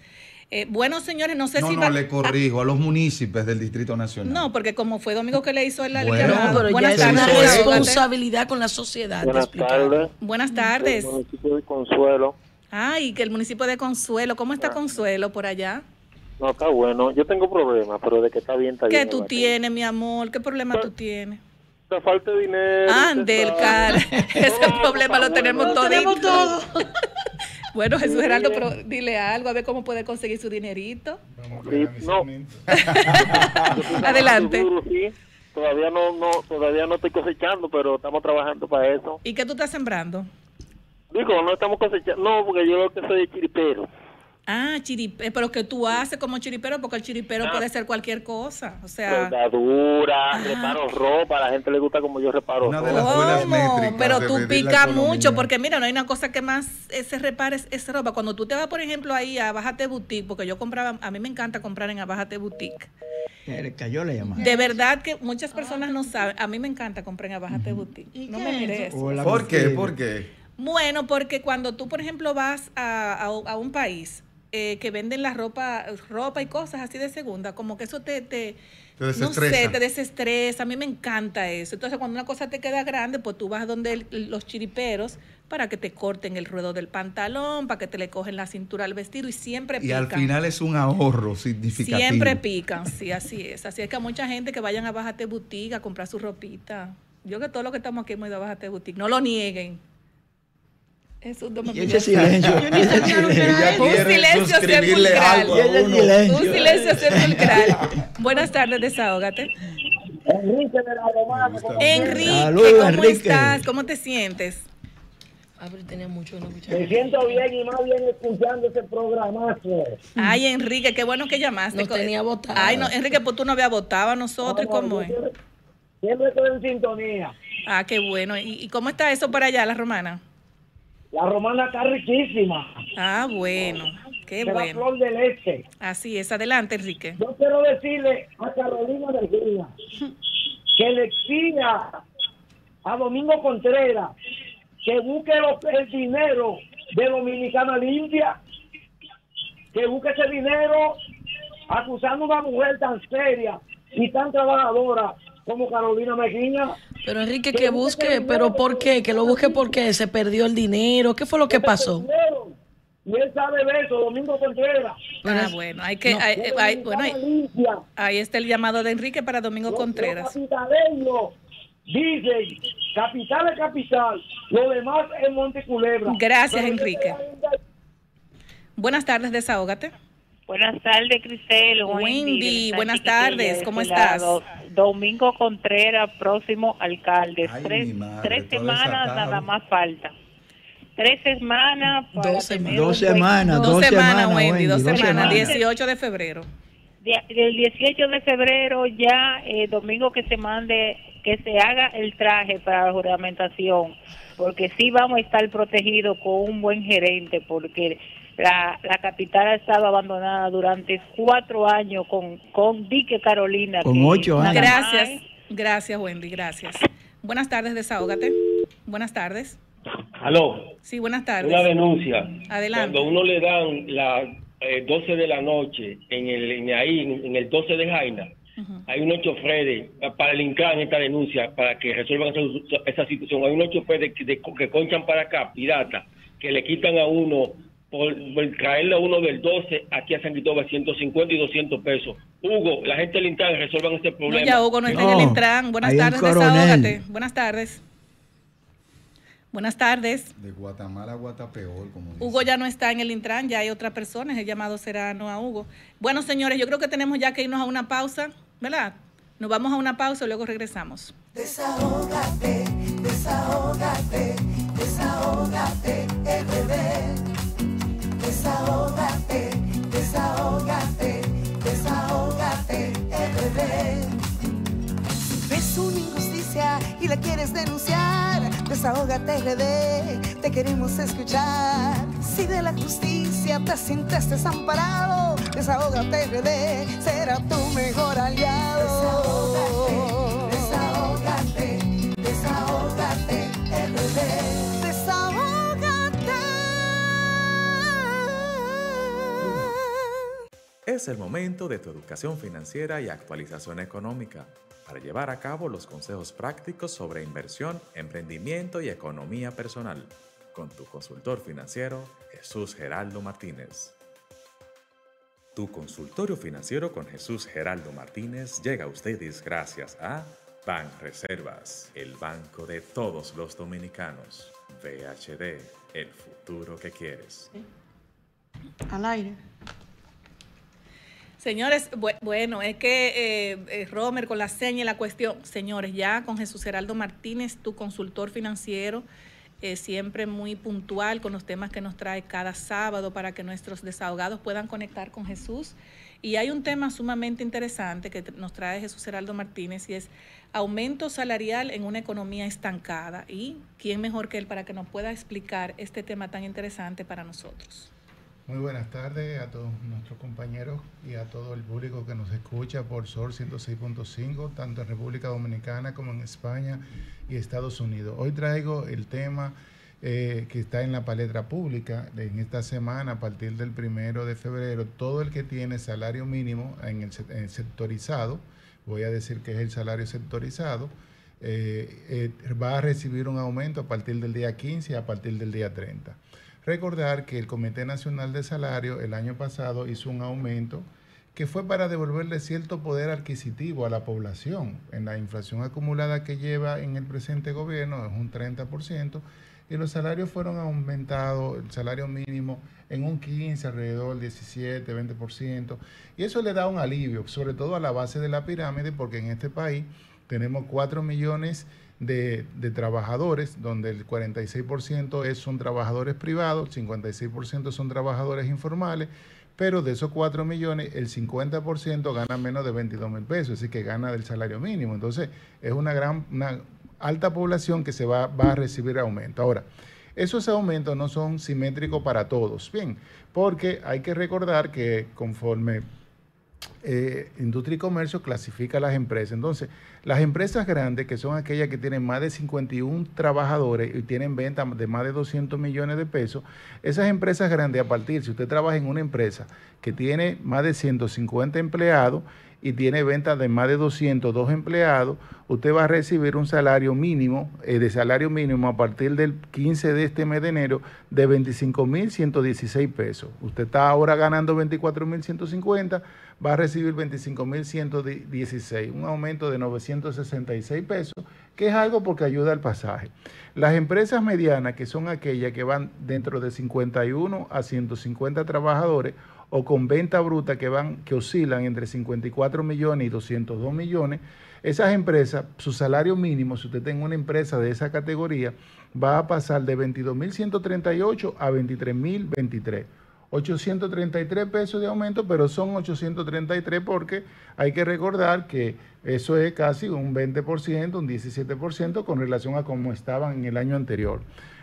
Speaker 3: Eh, bueno, señores, no sé si. No, no, le
Speaker 8: corrijo, a los municipios del Distrito Nacional.
Speaker 3: No, porque como fue Domingo que le hizo el bueno, no pero Buenas es una responsabilidad con la sociedad. Buenas tardes. Buenas tardes. El
Speaker 17: municipio de Consuelo.
Speaker 3: Ay, que el municipio de Consuelo. ¿Cómo está ah. Consuelo por allá?
Speaker 17: No, está bueno. Yo tengo problemas, pero de que está bien, está tú
Speaker 3: tienes, mi amor? ¿Qué problema pues, tú tienes? Te falta dinero. Ande, ah, el CAR. Ese problema lo tenemos todos. Lo tenemos todos. Bueno, Jesús Gerardo, pero dile algo, a ver cómo puede conseguir su dinerito.
Speaker 17: no. Adelante. Todavía no, no, todavía no estoy cosechando, pero estamos trabajando para eso.
Speaker 3: ¿Y qué tú estás sembrando?
Speaker 17: Digo, no estamos cosechando, no, porque yo lo que soy de chiripero.
Speaker 3: Ah, chiripero, pero que tú haces como chiripero, porque el chiripero ah. puede ser cualquier cosa, o sea...
Speaker 17: Soldadura, reparo ropa, a la gente le gusta como yo reparo ropa. pero tú pica mucho, porque
Speaker 3: mira, no hay una cosa que más se repare es ropa. Cuando tú te vas, por ejemplo, ahí a Bájate Boutique, porque yo compraba, a mí me encanta comprar en Bajate Boutique.
Speaker 9: De
Speaker 3: verdad que muchas ah, personas no saben, a mí me encanta comprar en Bajate Boutique. No me mires
Speaker 8: ¿Por qué? ¿Por
Speaker 9: qué?
Speaker 3: Bueno, porque cuando tú, por ejemplo, vas a un país eh, que venden la ropa, ropa y cosas así de segunda, como que eso te, te desestresa. No sé, te desestresa, a mí me encanta eso. Entonces cuando una cosa te queda grande, pues tú vas donde los chiriperos para que te corten el ruedo del pantalón, para que te le cogen la cintura al vestido y siempre pican. Y al final
Speaker 8: es un ahorro significativo. Siempre
Speaker 3: pican, sí, así es. Así es que a mucha gente que vayan a Bájate Boutique a comprar su ropita. Yo que todo lo que estamos aquí hemos ido a Bájate Boutique, no lo nieguen. Un silencio sepulcral. Un silencio Buenas tardes, desahógate. Enrique de la Romana. Enrique, ¿cómo estás? ¿Cómo te sientes?
Speaker 4: Ah, tenía mucho Me siento bien y más bien escuchando ese programazo.
Speaker 3: Ay, Enrique, qué bueno que llamaste. No tenía votado. Ay, no, Enrique, pues tú no habías votado a nosotros, ¿cómo es? Siempre estoy en sintonía. Ah, qué bueno. ¿Y, ¿Y cómo está eso para allá, la Romana?
Speaker 6: La romana está riquísima. Ah, bueno. Qué bueno. La flor del este.
Speaker 3: Así es. Adelante, Enrique. Yo
Speaker 6: quiero decirle a Carolina Mejía
Speaker 17: que le pida a Domingo Contreras que busque el dinero de Dominicana Limpia, que busque ese dinero acusando a una mujer tan seria y tan trabajadora
Speaker 4: como Carolina Mejía. Pero Enrique, que, busque, pero ¿por qué? Que lo busque porque se perdió el dinero. ¿Qué fue lo que pasó?
Speaker 3: de Domingo Contreras. Ah, bueno, hay que. ahí está el llamado de Enrique para Domingo Contreras. capital es capital, lo demás es
Speaker 17: Monte
Speaker 4: Gracias, Enrique.
Speaker 3: Buenas tardes, desahógate.
Speaker 6: Buenas tardes, Cristel. Wendy, buenas tardes, ¿cómo este estás? Domingo Contreras, próximo alcalde. tres, semanas nada más falta. Tres semanas. dos, semanas,
Speaker 9: dos semanas. Wendy, dos, semanas, 18
Speaker 3: de febrero.
Speaker 6: el 18 de febrero ya, eh, domingo que se mande, que se haga el traje para la juramentación, porque sí vamos a estar protegidos con un buen gerente, porque la, la, capital ha estado abandonada durante cuatro años con, con Dique Carolina.
Speaker 9: Con ocho años. Gracias,
Speaker 3: gracias Wendy, gracias. Buenas tardes, desahógate. Buenas tardes. Aló. Sí, buenas tardes. Una denuncia. Adelante.
Speaker 17: Cuando uno le dan la 12 eh, de la noche en el en el 12 de Jaina, hay unos choferes, para el en esta denuncia, para que resuelvan esa, situación, hay unos choferes que, que conchan para acá, pirata, que le quitan a uno por, traerle uno del 12 aquí a San Cristóbal 150 y 200 pesos. Hugo, la gente del Intran resuelvan este problema. No, ya Hugo no está en el
Speaker 3: Intran. Buenas tardes, desahógate. Buenas tardes. Buenas tardes.
Speaker 8: De Guatemala a Guatapeor,
Speaker 3: Hugo ya no está en el Intran, ya hay otra persona, el llamado será no a Hugo. Bueno, señores, yo creo que tenemos ya que irnos a una pausa, ¿verdad? Nos vamos a una pausa y luego regresamos.
Speaker 7: Desahógate, desahógate, desahógate, bebé Desahógate, desahógate, desahógate, RD. Eh,
Speaker 2: ves una injusticia y la quieres denunciar, desahógate, RD, te queremos escuchar. Si de la justicia te sientes desamparado, desahógate, RD, será tu mejor aliado. Desahógate, desahógate, desahógate.
Speaker 11: Es el momento de tu educación financiera y actualización económica para llevar a cabo los consejos prácticos sobre inversión, emprendimiento y economía personal con tu consultor financiero Jesús Geraldo Martínez. Tu consultorio financiero con Jesús Geraldo Martínez llega a ustedes gracias a Ban Reservas, el banco de todos los dominicanos. VHD, el futuro que quieres.
Speaker 4: Al aire.
Speaker 3: Señores, bueno, es que eh, eh, Romer con la seña y la cuestión, señores, ya con Jesús Geraldo Martínez, tu consultor financiero, eh, siempre muy puntual con los temas que nos trae cada sábado para que nuestros desahogados puedan conectar con Jesús. Y hay un tema sumamente interesante que nos trae Jesús Geraldo Martínez y es aumento salarial en una economía estancada. ¿Y quién mejor que él para que nos pueda explicar este tema tan interesante para nosotros?
Speaker 15: Muy buenas tardes a todos nuestros compañeros y a todo el público que nos escucha por Sol 106.5, tanto en República Dominicana como en España y Estados Unidos. Hoy traigo el tema eh, que está en la paletra pública en esta semana, a partir del primero de febrero, todo el que tiene salario mínimo en el, sectorizado, voy a decir que es el salario sectorizado, eh, eh, va a recibir un aumento a partir del día 15 y a partir del día 30. Recordar que el Comité Nacional de Salario el año pasado hizo un aumento que fue para devolverle cierto poder adquisitivo a la población. En la inflación acumulada que lleva en el presente gobierno es un 30% y los salarios fueron aumentados, el salario mínimo en un 15, alrededor del 17, 20%, y eso le da un alivio, sobre todo a la base de la pirámide, porque en este país tenemos 4 millones de, trabajadores, donde el 46% es, son trabajadores privados, 56% son trabajadores informales, pero de esos 4 millones, el 50% gana menos de 22 mil pesos, es decir, que gana del salario mínimo. Entonces, es una gran, una alta población que se va, va a recibir aumento. Ahora, esos aumentos no son simétricos para todos, bien, porque hay que recordar que conforme eh, Industria y Comercio clasifica las empresas. Entonces, las empresas grandes, que son aquellas que tienen más de 51 trabajadores y tienen ventas de más de 200 millones de pesos, esas empresas grandes, a partir, si usted trabaja en una empresa que tiene más de 150 empleados y tiene ventas de más de 202 empleados, usted va a recibir un salario mínimo, eh, de salario mínimo a partir del 15 de este mes de enero, de 25.116 pesos. Usted está ahora ganando 24.150 va a recibir 25.116, un aumento de 966 pesos, que es algo porque ayuda al pasaje. Las empresas medianas, que son aquellas que van dentro de 51 a 150 trabajadores, o con venta bruta que van que oscilan entre 54 millones y 202 millones, esas empresas, su salario mínimo, si usted tiene una empresa de esa categoría, va a pasar de 22.138 a 23.023. 833 pesos de aumento, pero son 833 porque hay que recordar que eso es casi un 20%, un 17% con relación a cómo estaban en el año anterior.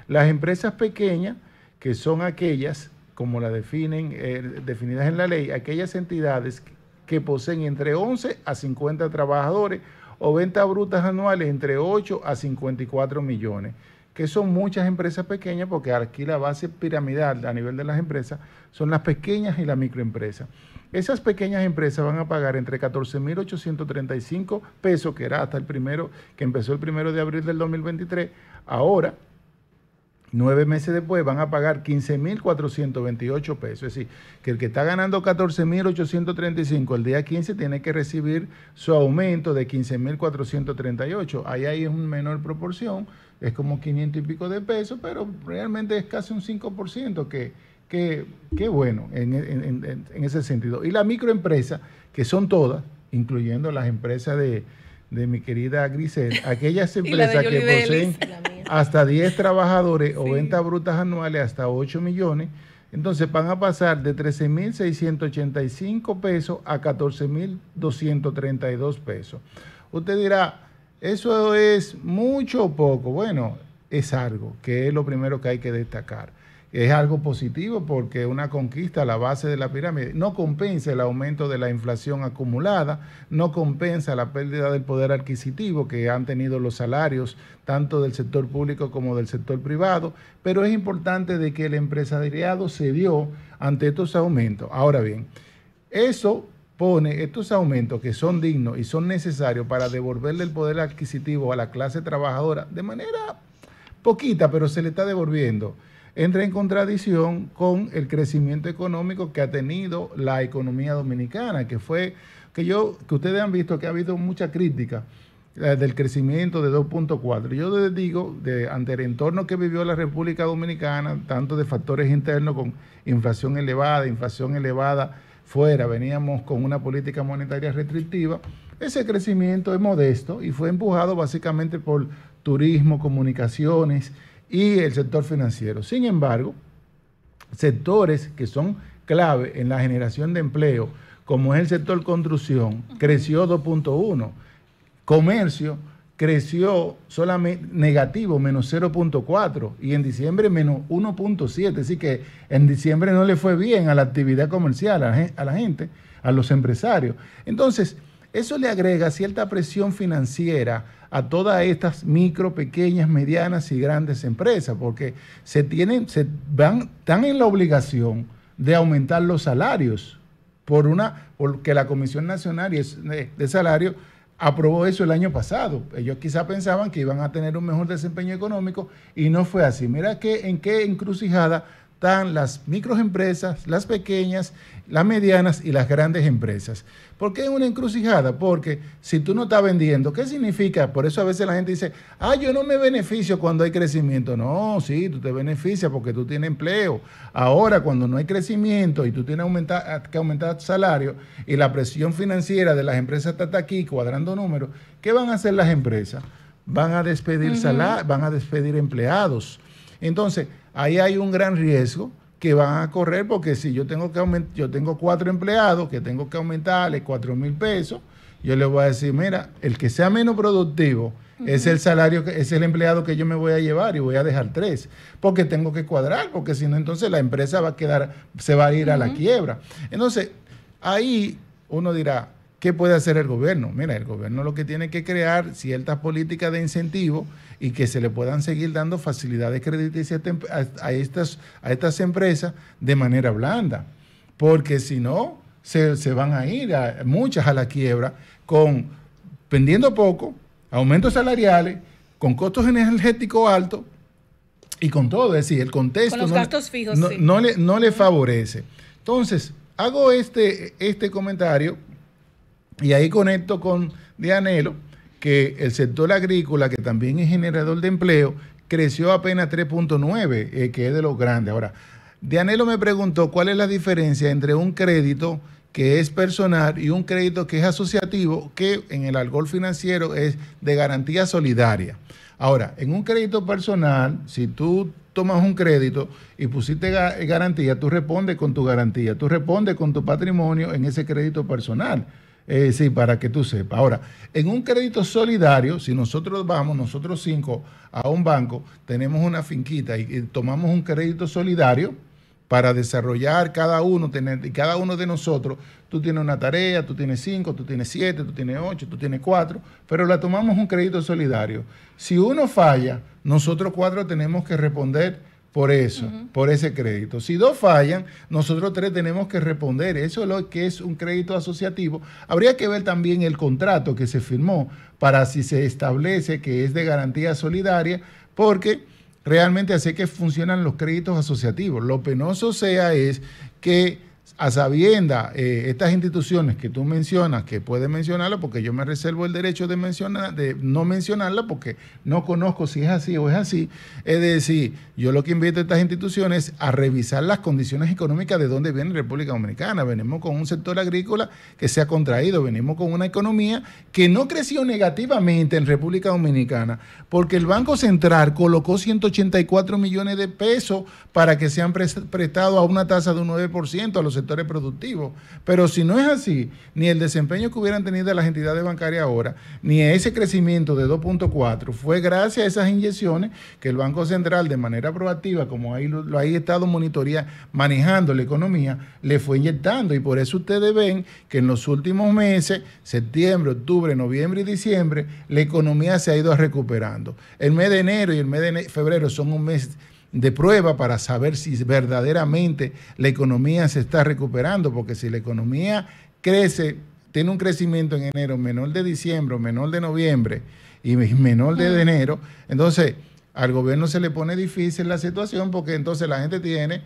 Speaker 15: Las empresas pequeñas, que son aquellas, como la definen, eh, definidas en la ley, aquellas entidades que poseen entre 11 a 50 trabajadores o ventas brutas anuales entre 8 a 54 millones que son muchas empresas pequeñas, porque aquí la base piramidal a nivel de las empresas son las pequeñas y las microempresas. Esas pequeñas empresas van a pagar entre 14.835 pesos, que era hasta el primero, que empezó el primero de abril del 2023, ahora, nueve meses después, van a pagar 15.428 pesos. Es decir, que el que está ganando 14.835 el día 15 tiene que recibir su aumento de 15.438. Ahí hay una menor proporción es como 500 y pico de pesos, pero realmente es casi un 5%, que, que, bueno en, ese sentido. Y la microempresa, que son todas, incluyendo las empresas de, mi querida Grisel, aquellas empresas que poseen hasta 10 trabajadores o ventas brutas anuales hasta 8 millones, entonces van a pasar de 13.685 pesos a 14.232 pesos. Usted dirá, eso es mucho o poco. Bueno, es algo, que es lo primero que hay que destacar. Es algo positivo porque una conquista a la base de la pirámide no compensa el aumento de la inflación acumulada, no compensa la pérdida del poder adquisitivo que han tenido los salarios tanto del sector público como del sector privado, pero es importante de que el empresariado se dio ante estos aumentos. Ahora bien, eso pone estos aumentos que son dignos y son necesarios para devolverle el poder adquisitivo a la clase trabajadora de manera poquita, pero se le está devolviendo, entra en contradicción con el crecimiento económico que ha tenido la economía dominicana, que fue, que yo, que ustedes han visto que ha habido mucha crítica eh, del crecimiento de 2.4. Yo les digo, de, ante el entorno que vivió la República Dominicana, tanto de factores internos con inflación elevada, inflación elevada, fuera, veníamos con una política monetaria restrictiva, ese crecimiento es modesto y fue empujado básicamente por turismo, comunicaciones y el sector financiero. Sin embargo, sectores que son clave en la generación de empleo, como es el sector construcción, creció 2.1, comercio creció solamente negativo, menos 0.4, y en diciembre menos 1.7, así que en diciembre no le fue bien a la actividad comercial, a la gente, a los empresarios. Entonces, eso le agrega cierta presión financiera a todas estas micro, pequeñas, medianas y grandes empresas, porque se tienen, se van, están en la obligación de aumentar los salarios por una, porque la Comisión Nacional de salarios aprobó eso el año pasado. Ellos quizá pensaban que iban a tener un mejor desempeño económico y no fue así. Mira que en qué encrucijada están las microempresas, las pequeñas, las medianas y las grandes empresas. ¿Por qué es una encrucijada? Porque si tú no estás vendiendo, ¿qué significa? Por eso a veces la gente dice, ah, yo no me beneficio cuando hay crecimiento. No, sí, tú te beneficias porque tú tienes empleo. Ahora, cuando no hay crecimiento y tú tienes que aumentar tu salario y la presión financiera de las empresas está aquí cuadrando números, ¿qué van a hacer las empresas? Van a despedir, van a despedir empleados. Entonces, ahí hay un gran riesgo que van a correr porque si yo tengo que yo tengo cuatro empleados que tengo que aumentarles cuatro mil pesos, yo les voy a decir, mira, el que sea menos productivo es el salario, es el empleado que yo me voy a llevar y voy a dejar tres, porque tengo que cuadrar, porque si no, entonces la empresa va a quedar, se va a ir a la quiebra. Entonces, ahí uno dirá, ¿qué puede hacer el gobierno? Mira, el gobierno lo que tiene que crear ciertas políticas de incentivo y que se le puedan seguir dando facilidades crediticias a, estas, a estas empresas de manera blanda, porque si no, se, van a ir muchas a la quiebra con vendiendo poco, aumentos salariales, con costos energéticos altos y con todo, es decir, el contexto no, le, no le favorece. Entonces, hago este, este comentario y ahí conecto con Dianelo que el sector agrícola, que también es generador de empleo, creció apenas 3.9, eh, que es de los grandes. Ahora, Dianelo me preguntó cuál es la diferencia entre un crédito que es personal y un crédito que es asociativo, que en el alcohol financiero es de garantía solidaria. Ahora, en un crédito personal, si tú tomas un crédito y pusiste eh, garantía, tú respondes con tu garantía, tú respondes con tu patrimonio en ese crédito personal. Eh, sí, para que tú sepas. Ahora, en un crédito solidario, si nosotros vamos, nosotros cinco, a un banco, tenemos una finquita y, tomamos un crédito solidario para desarrollar cada uno, tener, y cada uno de nosotros, tú tienes una tarea, tú tienes cinco, tú tienes siete, tú tienes ocho, tú tienes cuatro, pero la tomamos un crédito solidario. Si uno falla, nosotros cuatro tenemos que responder por eso, por ese crédito. Si dos fallan, nosotros tres tenemos que responder. Eso es lo que es un crédito asociativo. Habría que ver también el contrato que se firmó para si se establece que es de garantía solidaria, porque realmente así que funcionan los créditos asociativos. Lo penoso sea es que a sabienda eh, estas instituciones que tú mencionas, que puedes mencionarla, porque yo me reservo el derecho de, mencionar, de no mencionarla, porque no conozco si es así o es así, es decir, yo lo que invito a estas instituciones es a revisar las condiciones económicas de donde viene República Dominicana. Venimos con un sector agrícola que se ha contraído, venimos con una economía que no creció negativamente en República Dominicana, porque el Banco Central colocó 184 millones de pesos para que sean prestado a una tasa de un 9% a los sectores productivos. Pero si no es así, ni el desempeño que hubieran tenido las entidades bancarias ahora, ni ese crecimiento de 2.4, fue gracias a esas inyecciones que el Banco Central, de manera proactiva, como ahí lo, lo ha estado monitoreando, manejando la economía, le fue inyectando. Y por eso ustedes ven que en los últimos meses, septiembre, octubre, noviembre y diciembre, la economía se ha ido recuperando. El mes de enero y el mes de febrero son un mes de prueba para saber si verdaderamente la economía se está recuperando, porque si la economía crece, tiene un crecimiento en enero menor de diciembre, menor de noviembre y menor de, mm. enero, entonces al gobierno se le pone difícil la situación porque entonces la gente tiene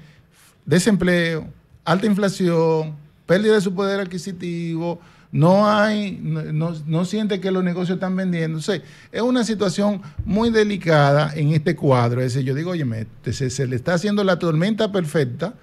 Speaker 15: desempleo, alta inflación, pérdida de su poder adquisitivo, no hay, no, siente que los negocios están vendiéndose. Es una situación muy delicada en este cuadro. Ese yo digo, oye, se, le está haciendo la tormenta perfecta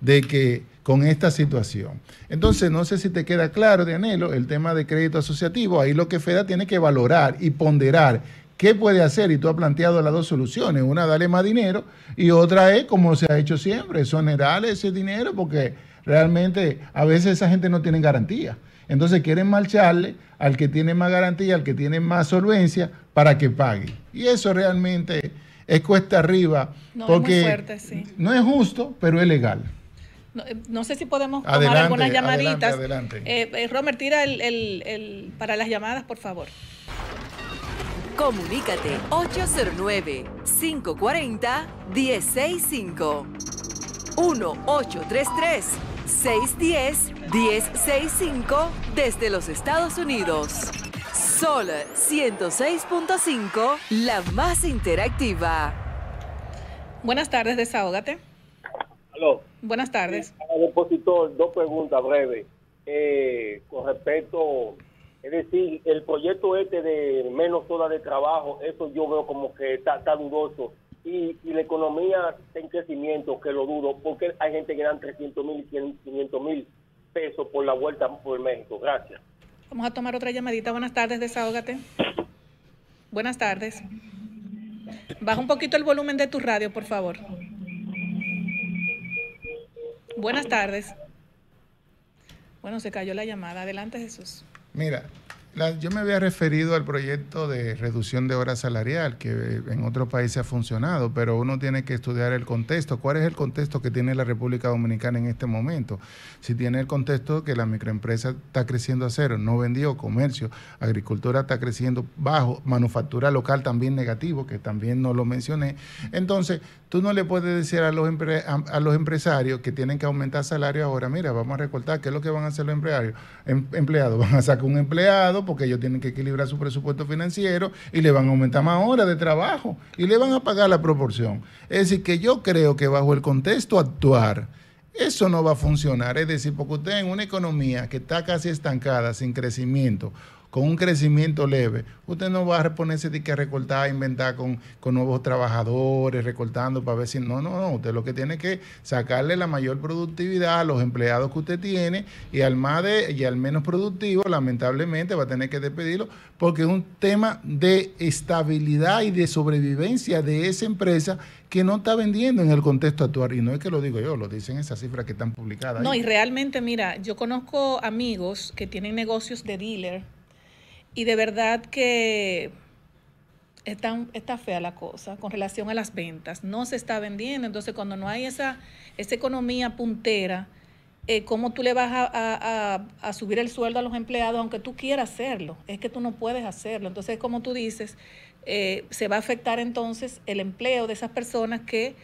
Speaker 15: de que con esta situación. Entonces, no sé si te queda claro, Dianelo, el tema de crédito asociativo. Ahí lo que FEDA tiene que valorar y ponderar ¿Qué puede hacer? Y tú has planteado las dos soluciones. Una, darle más dinero y otra es, como se ha hecho siempre, sonerar ese dinero porque realmente a veces esa gente no tiene garantía. Entonces quieren marcharle al que tiene más garantía, al que tiene más solvencia, para que pague. Y eso realmente es cuesta arriba, no, porque es no es justo, pero es legal.
Speaker 3: No, eh, sé si podemos tomar algunas llamaditas. Eh, eh, Romer, tira el, para las llamadas, por favor.
Speaker 10: Comunícate 809 540 165 1833 610-1065 desde los Estados Unidos. Sol 106.5,
Speaker 3: la más interactiva. Buenas tardes, desahógate.
Speaker 17: Aló. Buenas tardes. A depositor, dos preguntas breves. Eh, con respecto, es decir, el proyecto este de menos horas de trabajo, eso yo veo como que está dudoso y, la economía está en crecimiento, que lo dudo, porque hay gente que dan 300 mil y 500 mil pesos por la vuelta por México. Gracias.
Speaker 3: Vamos a tomar otra llamadita. Buenas tardes, desahógate. Buenas tardes. Baja un poquito el volumen de tu radio, por favor. Buenas tardes. Bueno, se cayó la llamada. Adelante, Jesús.
Speaker 15: Mira, yo me había referido al proyecto de reducción de hora salarial, que en otros países ha funcionado, pero uno tiene que estudiar el contexto. ¿Cuál es el contexto que tiene la República Dominicana en este momento? Si tiene el contexto que la microempresa está creciendo a cero, no vendió, comercio, agricultura está creciendo bajo, manufactura local también negativo, que también no lo mencioné. Entonces, tú no le puedes decir a los, a, los empresarios que tienen que aumentar salario ahora, mira, vamos a recortar, ¿qué es lo que van a hacer los em, empleados? empleados, van a sacar un empleado porque ellos tienen que equilibrar su presupuesto financiero y le van a aumentar más horas de trabajo y le van a pagar la proporción. Es decir, que yo creo que bajo el contexto actuar, eso no va a funcionar. Es decir, porque usted en una economía que está casi estancada, sin crecimiento, con un crecimiento leve, usted no va a ponerse de que recortar, inventar con, nuevos trabajadores, recortando para ver si. No, no, no. Usted lo que tiene que sacarle la mayor productividad a los empleados que usted tiene y al más de, y al menos productivo, lamentablemente, va a tener que despedirlo porque es un tema de estabilidad y de sobrevivencia de esa empresa que no está vendiendo en el contexto actual. Y no es que lo digo yo, lo dicen esas cifras que están publicadas. No, y
Speaker 3: realmente, mira, yo conozco amigos que tienen negocios de dealer y de verdad que está, fea la cosa con relación a las ventas. No se está vendiendo. Entonces, cuando no hay esa, esa economía puntera, eh, ¿cómo tú le vas a, subir el sueldo a los empleados aunque tú quieras hacerlo? Es que tú no puedes hacerlo. Entonces, como tú dices, eh, se va a afectar entonces el empleo de esas personas que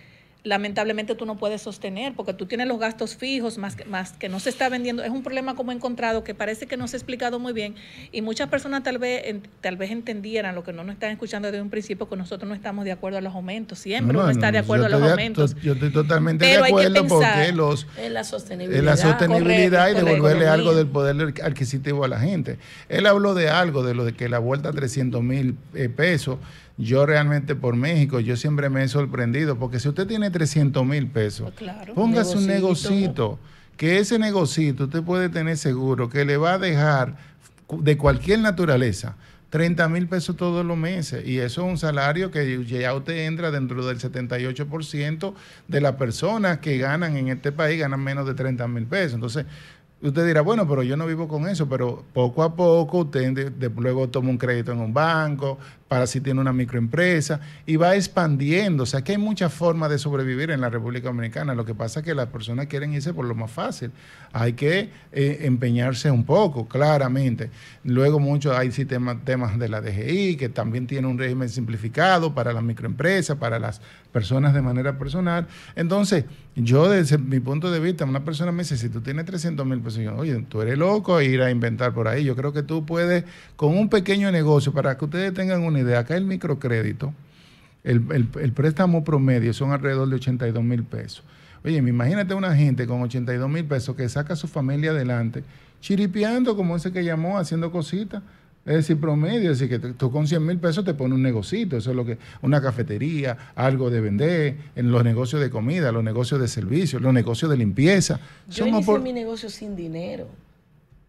Speaker 3: lamentablemente tú no puedes sostener porque tú tienes los gastos fijos más que, más que no se está vendiendo. Es un problema como he encontrado que parece que no se ha explicado muy bien y muchas personas tal vez tal vez entendieran lo que no nos están escuchando desde un principio que nosotros no estamos de acuerdo a los aumentos. Siempre no, uno está de acuerdo a los aumentos.
Speaker 15: Yo estoy totalmente de acuerdo porque los,
Speaker 4: en la sostenibilidad,
Speaker 3: en la sostenibilidad y devolverle algo
Speaker 15: del poder adquisitivo a la gente. Él habló de algo, de lo de que la vuelta a 300 mil eh, pesos yo realmente por México, yo siempre me he sorprendido, porque si usted tiene 300 mil pesos, pues póngase un negocito, que ese negocito usted puede tener seguro, que le va a dejar de cualquier naturaleza. 30 mil pesos todos los meses. Y eso es un salario que ya usted entra dentro del 78% de las personas que ganan en este país, ganan menos de 30 mil pesos. Entonces, usted dirá, bueno, pero yo no vivo con eso, pero poco a poco usted luego toma un crédito en un banco, para si tiene una microempresa, y va expandiendo. O sea, que hay muchas formas de sobrevivir en la República Dominicana. Lo que pasa es que las personas quieren irse por lo más fácil. Hay que eh, empeñarse un poco, claramente. Luego mucho hay sistemas temas de la DGI, que también tiene un régimen simplificado para las microempresas, para las personas de manera personal. Entonces, yo desde mi punto de vista, una persona me dice, si tú tienes 300 mil pesos, yo, oye, tú eres loco ir a inventar por ahí. Yo creo que tú puedes, con un pequeño negocio, para que ustedes tengan una idea, acá el microcrédito, el, préstamo promedio son alrededor de 82 mil pesos. Oye, imagínate una gente con 82 mil pesos que saca a su familia adelante, chiripeando, como ese que llamó, haciendo cositas. Es decir, promedio, es decir, que tú con 100 mil pesos te pones un negocito, eso es lo que, una cafetería, algo de vender, en los negocios de comida, los negocios de servicios, los negocios de limpieza. Yo hice mi
Speaker 4: negocio sin dinero.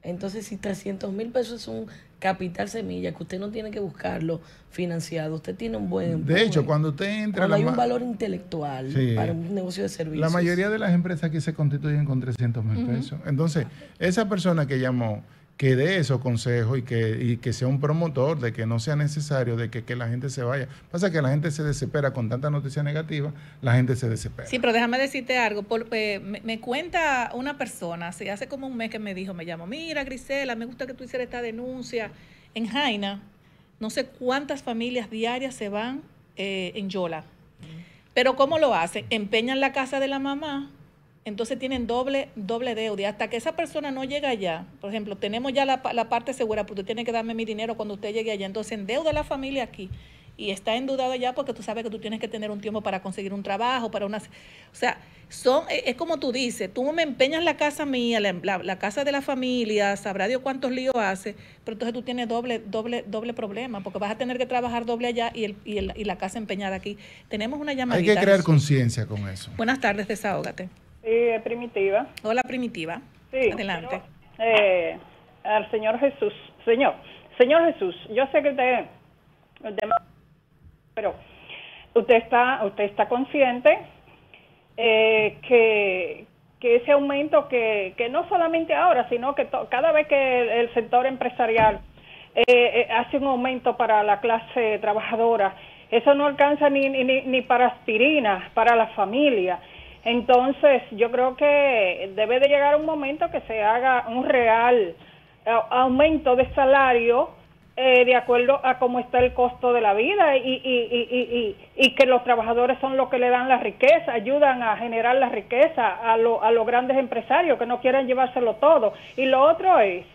Speaker 4: Entonces, si 300 mil pesos es un capital semilla, que usted no tiene que buscarlo financiado, usted tiene un buen... De hecho,
Speaker 15: cuando usted entra... la hay un valor
Speaker 4: intelectual para un negocio de servicios. La mayoría
Speaker 15: de las empresas aquí se constituyen con 300 mil pesos. Entonces, esa persona que llamó que dé esos consejos y que, sea un promotor de que no sea necesario de que, la gente se vaya. Pasa que la gente se desespera con tanta noticia negativa, la gente se desespera. Sí,
Speaker 14: pero
Speaker 3: déjame decirte algo, eh, me, cuenta una persona, hace como un mes que me dijo, me llamó, mira Grisela, me gusta que tú hicieras esta denuncia en Jaina. No sé cuántas familias diarias se van eh, en Yola. Mm. Pero ¿cómo lo hacen? Empeñan la casa de la mamá, entonces tienen doble, doble deuda. Hasta que esa persona no llega allá, por ejemplo, tenemos ya la, parte segura, pero usted tiene que darme mi dinero cuando usted llegue allá. Entonces endeuda la familia aquí y está endeudado allá porque tú sabes que tú tienes que tener un tiempo para conseguir un trabajo, para una... O sea, son, e, es como tú dices, tú me empeñas la casa mía, la, casa de la familia, sabrá Dios cuántos líos hace, pero entonces tú tienes doble, doble, doble problema porque vas a tener que trabajar doble allá y, la casa empeñada aquí. Tenemos una llamada. Hay que crear
Speaker 15: conciencia con eso.
Speaker 3: Buenas tardes, desahógate.
Speaker 6: Sí, eh, Primitiva. Hola, Primitiva. Sí. Adelante. Eh, al Señor Jesús. Señor, Señor Jesús, yo sé que usted, pero usted está, usted está consciente eh, que, ese aumento que, que no solamente ahora, sino que cada vez que el, sector empresarial hace un aumento para la clase trabajadora, eso no alcanza ni, ni, ni para aspirina, para la familia. Entonces, yo creo que debe de llegar un momento que se haga un real eh, aumento de salario eh, de acuerdo a cómo está el costo de la vida y, y, que los trabajadores son los que le dan la riqueza, ayudan a generar la riqueza a, a los grandes empresarios que no quieren llevárselo todo. Y lo otro es,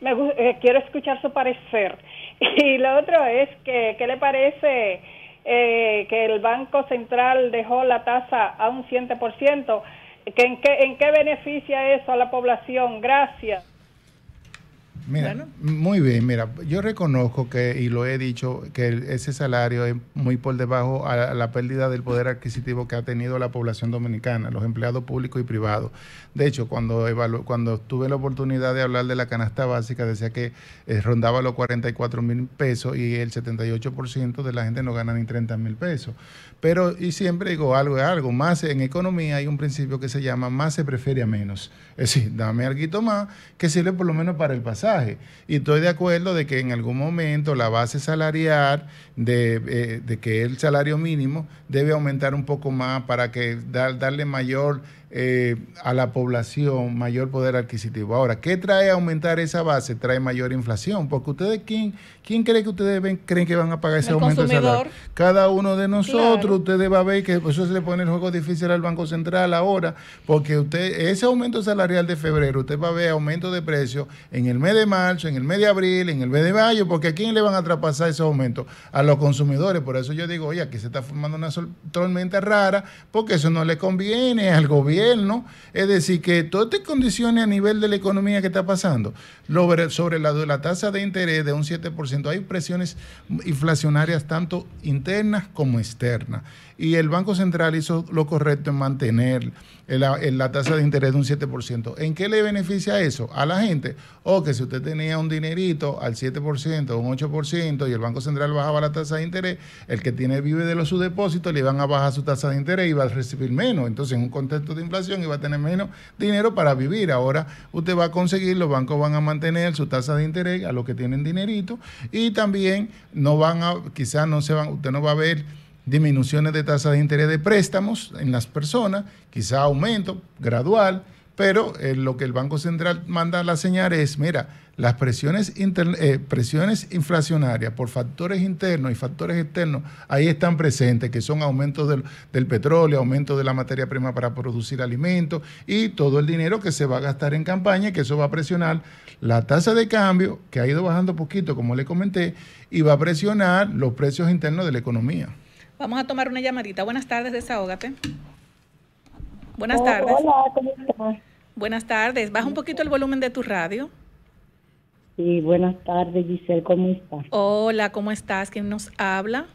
Speaker 6: me, eh, quiero escuchar su parecer, y lo otro es que, ¿qué le parece? Eh, que el Banco Central dejó la tasa a un 7%. ¿En qué, ¿En qué beneficia eso a la población? Gracias.
Speaker 15: Mira, muy bien, mira, yo reconozco que, y lo he dicho, que ese salario es muy por debajo a la pérdida del poder adquisitivo que ha tenido la población dominicana, los empleados públicos y privados. De hecho, cuando, cuando tuve la oportunidad de hablar de la canasta básica, decía que eh, rondaba los 44 mil pesos y el 78% de la gente no gana ni 30 mil pesos. Pero, y siempre digo algo es algo, más en economía hay un principio que se llama más se prefiere a menos. Es decir, dame algo más que sirve por lo menos para el pasado y estoy de acuerdo de que en algún momento la base salarial, de, eh, que el salario mínimo debe aumentar un poco más para que darle mayor eh, a la población mayor poder adquisitivo. Ahora, ¿qué trae aumentar esa base? Trae mayor inflación, porque ustedes, ¿quién, quién cree que ustedes ven, creen que van a pagar ese aumento de salario? Cada uno de nosotros, ustedes va a ver que eso se le pone el juego difícil al Banco Central ahora, porque usted ese aumento salarial de febrero, usted va a ver aumento de precios en el mes de marzo, en el mes de abril, en el mes de mayo, porque ¿a quién le van a traspasar ese aumento? A los consumidores. Por eso yo digo, oye, aquí se está formando una tormenta rara, porque eso no le conviene al gobierno no, Es decir, que todas estas condiciones a nivel de la economía que está pasando, sobre la, la tasa de interés de un 7%, hay presiones inflacionarias tanto internas como externas. Y el Banco Central hizo lo correcto en mantener la, tasa de interés de un 7%. ¿En qué le beneficia eso? A la gente. O que si usted tenía un dinerito al 7%, un 8% y el Banco Central bajaba la tasa de interés, el que tiene vive de los sus depósitos le van a bajar su tasa de interés y va a recibir menos. Entonces, en un contexto de inflación iba a tener menos dinero para vivir. Ahora usted va a conseguir, los bancos van a mantener su tasa de interés a los que tienen dinerito y también no van a, quizás no se van, usted no va a ver disminuciones de tasa de interés de préstamos en las personas, quizá aumento gradual, pero eh, lo que el Banco Central manda a la señal es, mira, las presiones, eh, presiones inflacionarias por factores internos y factores externos, ahí están presentes, que son aumentos del, petróleo, aumento de la materia prima para producir alimentos y todo el dinero que se va a gastar en campaña, que eso va a presionar la tasa de cambio, que ha ido bajando poquito, como le comenté, y va a presionar los precios internos de la economía.
Speaker 3: Vamos a tomar una llamadita. Buenas tardes, desahógate. Buenas oh, tardes. Hola, ¿cómo estás? Buenas tardes. Baja un poquito el volumen de tu radio.
Speaker 6: Sí, buenas tardes, Giselle, ¿cómo estás?
Speaker 3: Hola, ¿cómo estás? ¿Quién nos habla?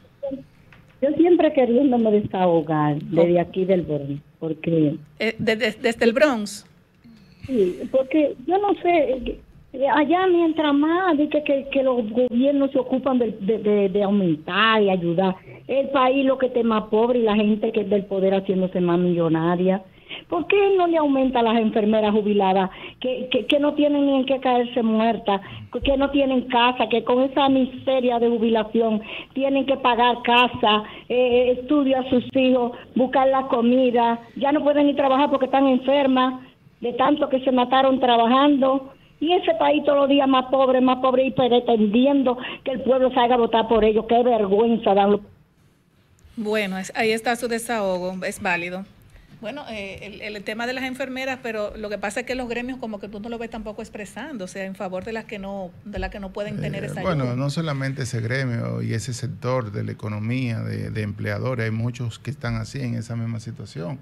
Speaker 6: Yo siempre queriéndome desahogar desde aquí del Bronx, porque...
Speaker 3: Eh, ¿Desde el Bronx? Sí, porque yo no sé,
Speaker 6: allá mientras más dice que, que, los gobiernos se ocupan de, aumentar y ayudar el país lo que esté más pobre y la gente que es del poder haciéndose más millonaria ¿Por qué no le aumenta a las enfermeras jubiladas que, que, no tienen ni en qué caerse muertas, que no tienen casa, que con esa miseria de jubilación tienen que pagar casa, eh, estudio a sus hijos, buscar la comida, ya no pueden ir a trabajar porque están enfermas, de tanto que se mataron trabajando? Y ese país todos los días más pobre, más pobre y pretendiendo que el pueblo salga a votar por ellos. Qué vergüenza darlo.
Speaker 3: Bueno, ahí está su desahogo, es válido. Bueno, eh, el, tema de las enfermeras, pero lo que pasa es que los gremios como que tú no lo ves tampoco expresando, o sea, en favor de las que no, de las que no pueden tener eh, esa Bueno, no
Speaker 15: solamente ese gremio y ese sector de la economía, de, de, empleadores, hay muchos que están así en esa misma situación.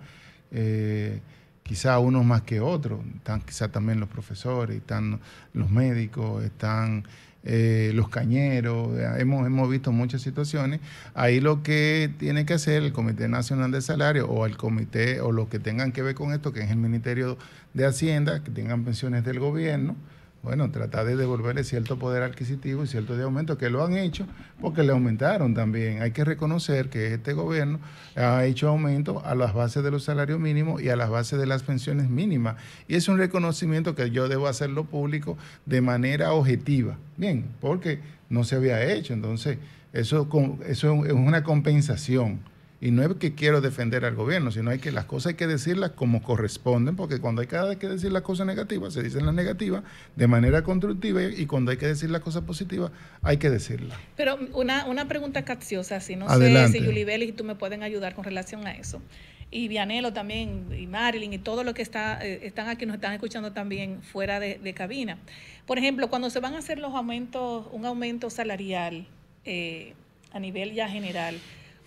Speaker 15: Eh, quizá unos más que otros, están quizá también los profesores, están los médicos, están eh, los cañeros, hemos, hemos visto muchas situaciones. Ahí lo que tiene que hacer el Comité Nacional de salarios o el comité o los que tengan que ver con esto, que es el Ministerio de Hacienda, que tengan pensiones del gobierno, bueno, tratar de devolverle cierto poder adquisitivo y cierto de aumento, que lo han hecho porque le aumentaron también. Hay que reconocer que este gobierno ha hecho aumento a las bases de los salarios mínimos y a las bases de las pensiones mínimas. Y es un reconocimiento que yo debo hacerlo público de manera objetiva. Bien, porque no se había hecho. Entonces, eso, eso es una compensación y no es que quiero defender al gobierno, sino hay que las cosas hay que decirlas como corresponden, porque cuando hay cada que decir las cosas negativas, se dicen las negativas de manera constructiva y cuando hay que decir las cosas positivas, hay que decirlas.
Speaker 3: Pero una, pregunta capciosa, si no sé si Yulibel y tú me pueden ayudar con relación a eso. Y Vianelo también, y Marilyn, y todos los que está, eh, están aquí, nos están escuchando también fuera de, cabina. Por ejemplo, cuando se van a hacer los aumentos, un aumento salarial eh, a nivel ya general,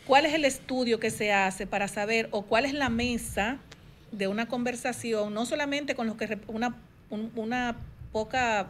Speaker 3: ¿Cuál es el estudio que se hace para saber o cuál es la mesa de una conversación, no solamente con los que una, poca,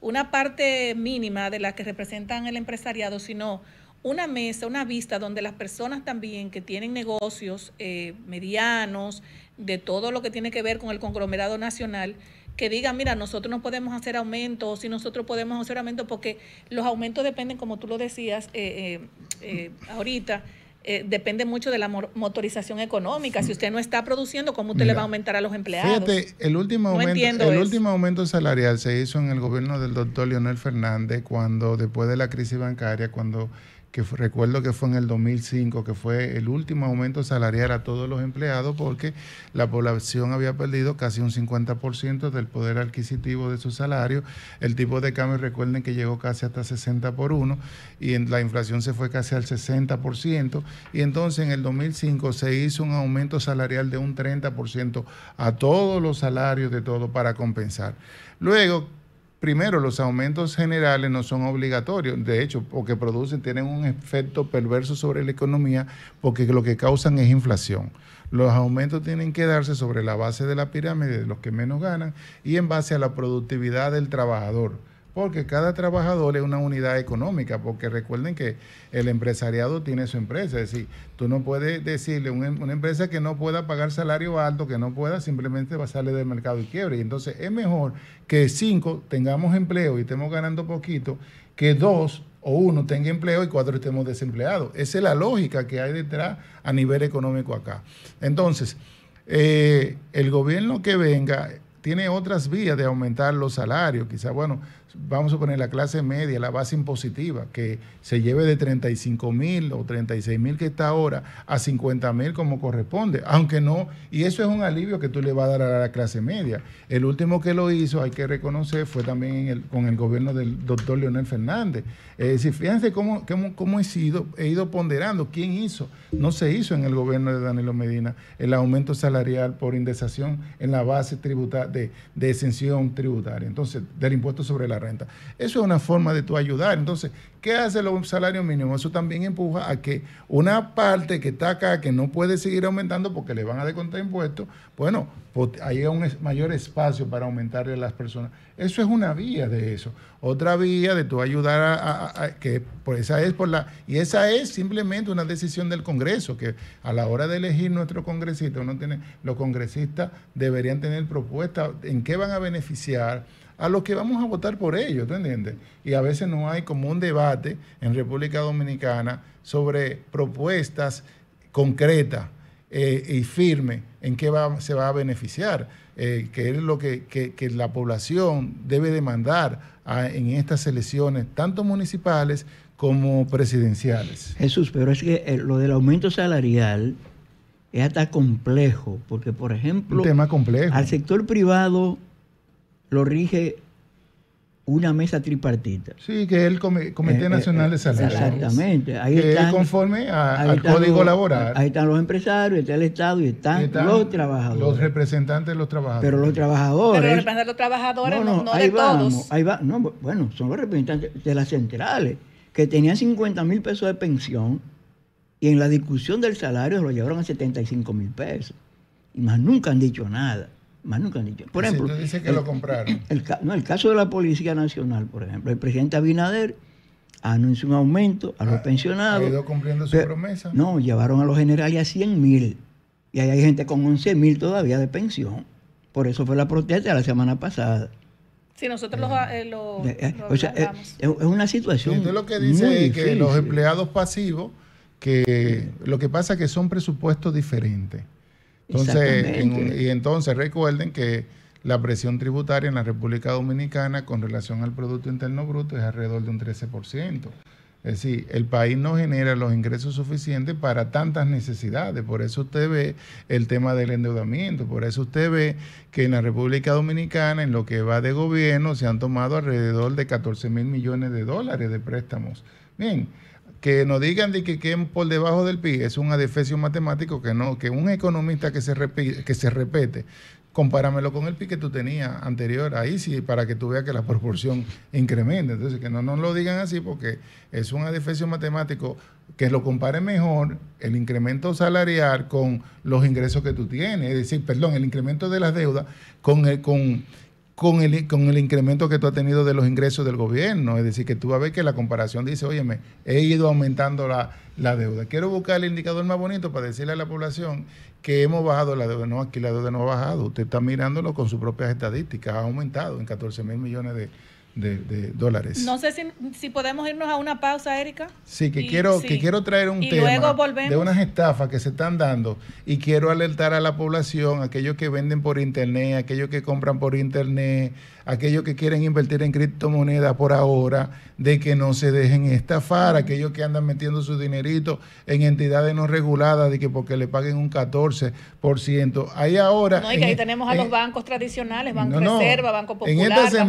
Speaker 3: una parte mínima de las que representan el empresariado, sino una mesa, una vista donde las personas también que tienen negocios eh, medianos, de todo lo que tiene que ver con el conglomerado nacional, que digan, mira, nosotros no podemos hacer aumentos, si nosotros podemos hacer aumentos, porque los aumentos dependen, como tú lo decías eh, eh, eh ahorita, eh, depende mucho de la motorización económica. Si usted no está produciendo, ¿cómo usted le va a aumentar a los empleados? Fíjate,
Speaker 15: el último, el último aumento salarial se hizo en el gobierno del doctor Leonel Fernández cuando, después de la crisis bancaria, cuando que recuerdo que fue en el 2005, que fue el último aumento salarial a todos los empleados porque la población había perdido casi un 50% del poder adquisitivo de su salario. El tipo de cambio, recuerden que llegó casi hasta 60 por 1 y la inflación se fue casi al 60%. Y entonces en el 2005 se hizo un aumento salarial de un 30% a todos los salarios de todo para compensar. Luego, primero, los aumentos generales no son obligatorios, de hecho, que producen, tienen un efecto perverso sobre la economía, porque lo que causan es inflación. Los aumentos tienen que darse sobre la base de la pirámide de los que menos ganan y en base a la productividad del trabajador porque cada trabajador es una unidad económica, porque recuerden que el empresariado tiene su empresa, es decir, tú no puedes decirle a em, una, empresa que no pueda pagar salario alto, que no pueda, simplemente va a salir del mercado y quiebre. entonces es mejor que cinco tengamos empleo y estemos ganando poquito, que dos o uno tenga empleo y cuatro estemos desempleados. Esa es la lógica que hay detrás a nivel económico acá. Entonces, eh, el gobierno que venga tiene otras vías de aumentar los salarios, quizás, bueno, vamos a poner la clase media, la base impositiva, que se lleve de 35 mil o 36 mil que está ahora a 50 mil como corresponde, aunque no, y eso es un alivio que tú le vas a dar a la clase media. El último que lo hizo, hay que reconocer, fue también con el gobierno del doctor Leonel Fernández. Es decir, fíjense cómo, cómo, cómo he, sido, he ido ponderando quién hizo. No se hizo en el gobierno de Danilo Medina el aumento salarial por indexación en la base tributaria de, de exención tributaria, entonces, del impuesto sobre la renta. Eso es una forma de tú ayudar. Entonces, ¿qué hace los salario mínimo? Eso también empuja a que una parte que está acá, que no puede seguir aumentando porque le van a descontar impuestos, bueno, pues hay un mayor espacio para aumentarle a las personas. Eso es una vía de eso. Otra vía de tú ayudar a, que por pues, esa es por la y esa es simplemente una decisión del Congreso que a la hora de elegir nuestro congresista, los congresistas deberían tener propuestas en qué van a beneficiar a los que vamos a votar por ellos, ¿tú entiendes? Y a veces no hay como un debate en República Dominicana sobre propuestas concretas eh, y firmes en qué se va a beneficiar, eh, que es lo que, la población debe demandar en estas elecciones, tanto municipales como presidenciales. Jesús, pero es que eh, lo del aumento salarial es hasta complejo,
Speaker 9: porque por ejemplo, tema complejo. al sector privado lo rige una mesa tripartita. Sí, que es el Comité eh, eh, Nacional de eh, Salarios. Exactamente. Ahí que es conforme
Speaker 15: al Código Laboral. Ahí
Speaker 9: están los empresarios, está el Estado y están, los trabajadores. Los
Speaker 15: representantes de los trabajadores. Pero los trabajadores... Pero los representantes de los trabajadores no, de
Speaker 9: todos. bueno, son los representantes de las centrales, que tenían 50 mil pesos de pensión y en la discusión del salario lo llevaron a 75 mil pesos. Y más nunca han dicho nada. Más nunca han dicho. Por ejemplo, que el, lo compraron. no, el caso de la Policía Nacional, por ejemplo, el presidente Abinader anunció un aumento a los ah, pensionados. Ha ido
Speaker 15: cumpliendo su promesa. No,
Speaker 9: llevaron a los generales a 100 mil. Y ahí hay gente con 11 mil todavía de pensión. Por eso fue la protesta la semana pasada.
Speaker 3: Sí, nosotros los,
Speaker 15: es una situación. Entonces lo que dice es que los empleados pasivos, que lo que pasa es que son presupuestos diferentes. Entonces, y entonces recuerden que la presión tributaria en la República Dominicana con relación al Producto Interno Bruto es alrededor de un 13%. Es decir, el país no genera los ingresos suficientes para tantas necesidades. Por eso usted ve el tema del endeudamiento. Por eso usted ve que en la República Dominicana, en lo que va de gobierno, se han tomado alrededor de 14 mil millones de dólares de préstamos. Bien, que no digan de que queden por debajo del PIB es un adefesio matemático que no, que un economista que se, repite, que se repete, compáramelo con el PIB que tú tenías anterior, ahí sí, para que tú veas que la proporción incrementa. Entonces, que no nos lo digan así porque es un adefesio matemático que lo compare mejor el incremento salarial con los ingresos que tú tienes, es decir, perdón, el incremento de las deudas con, el, con con el, con el incremento que tú has tenido de los ingresos del gobierno. Es decir, que tú vas a ver que la comparación dice, óyeme, he ido aumentando la, la deuda. Quiero buscar el indicador más bonito para decirle a la población que hemos bajado la deuda. No, aquí la deuda no ha bajado. Usted está mirándolo con sus propias estadísticas. Ha aumentado en 14 mil millones de de, dólares. No
Speaker 3: sé si, podemos irnos a una pausa, Erika. Sí, que, quiero, que quiero traer un tema de unas
Speaker 15: estafas que se están dando y quiero alertar a la población, aquellos que venden por internet, aquellos que compran por internet, aquellos que quieren invertir en criptomonedas por ahora, de que no se dejen estafar, aquellos que andan metiendo su dinerito en entidades no reguladas, de que porque le paguen un 14%. Ahí ahora... No, y que ahí e-, tenemos a los e-,
Speaker 3: bancos tradicionales, Banco Reserva, Banco Popular, en Banco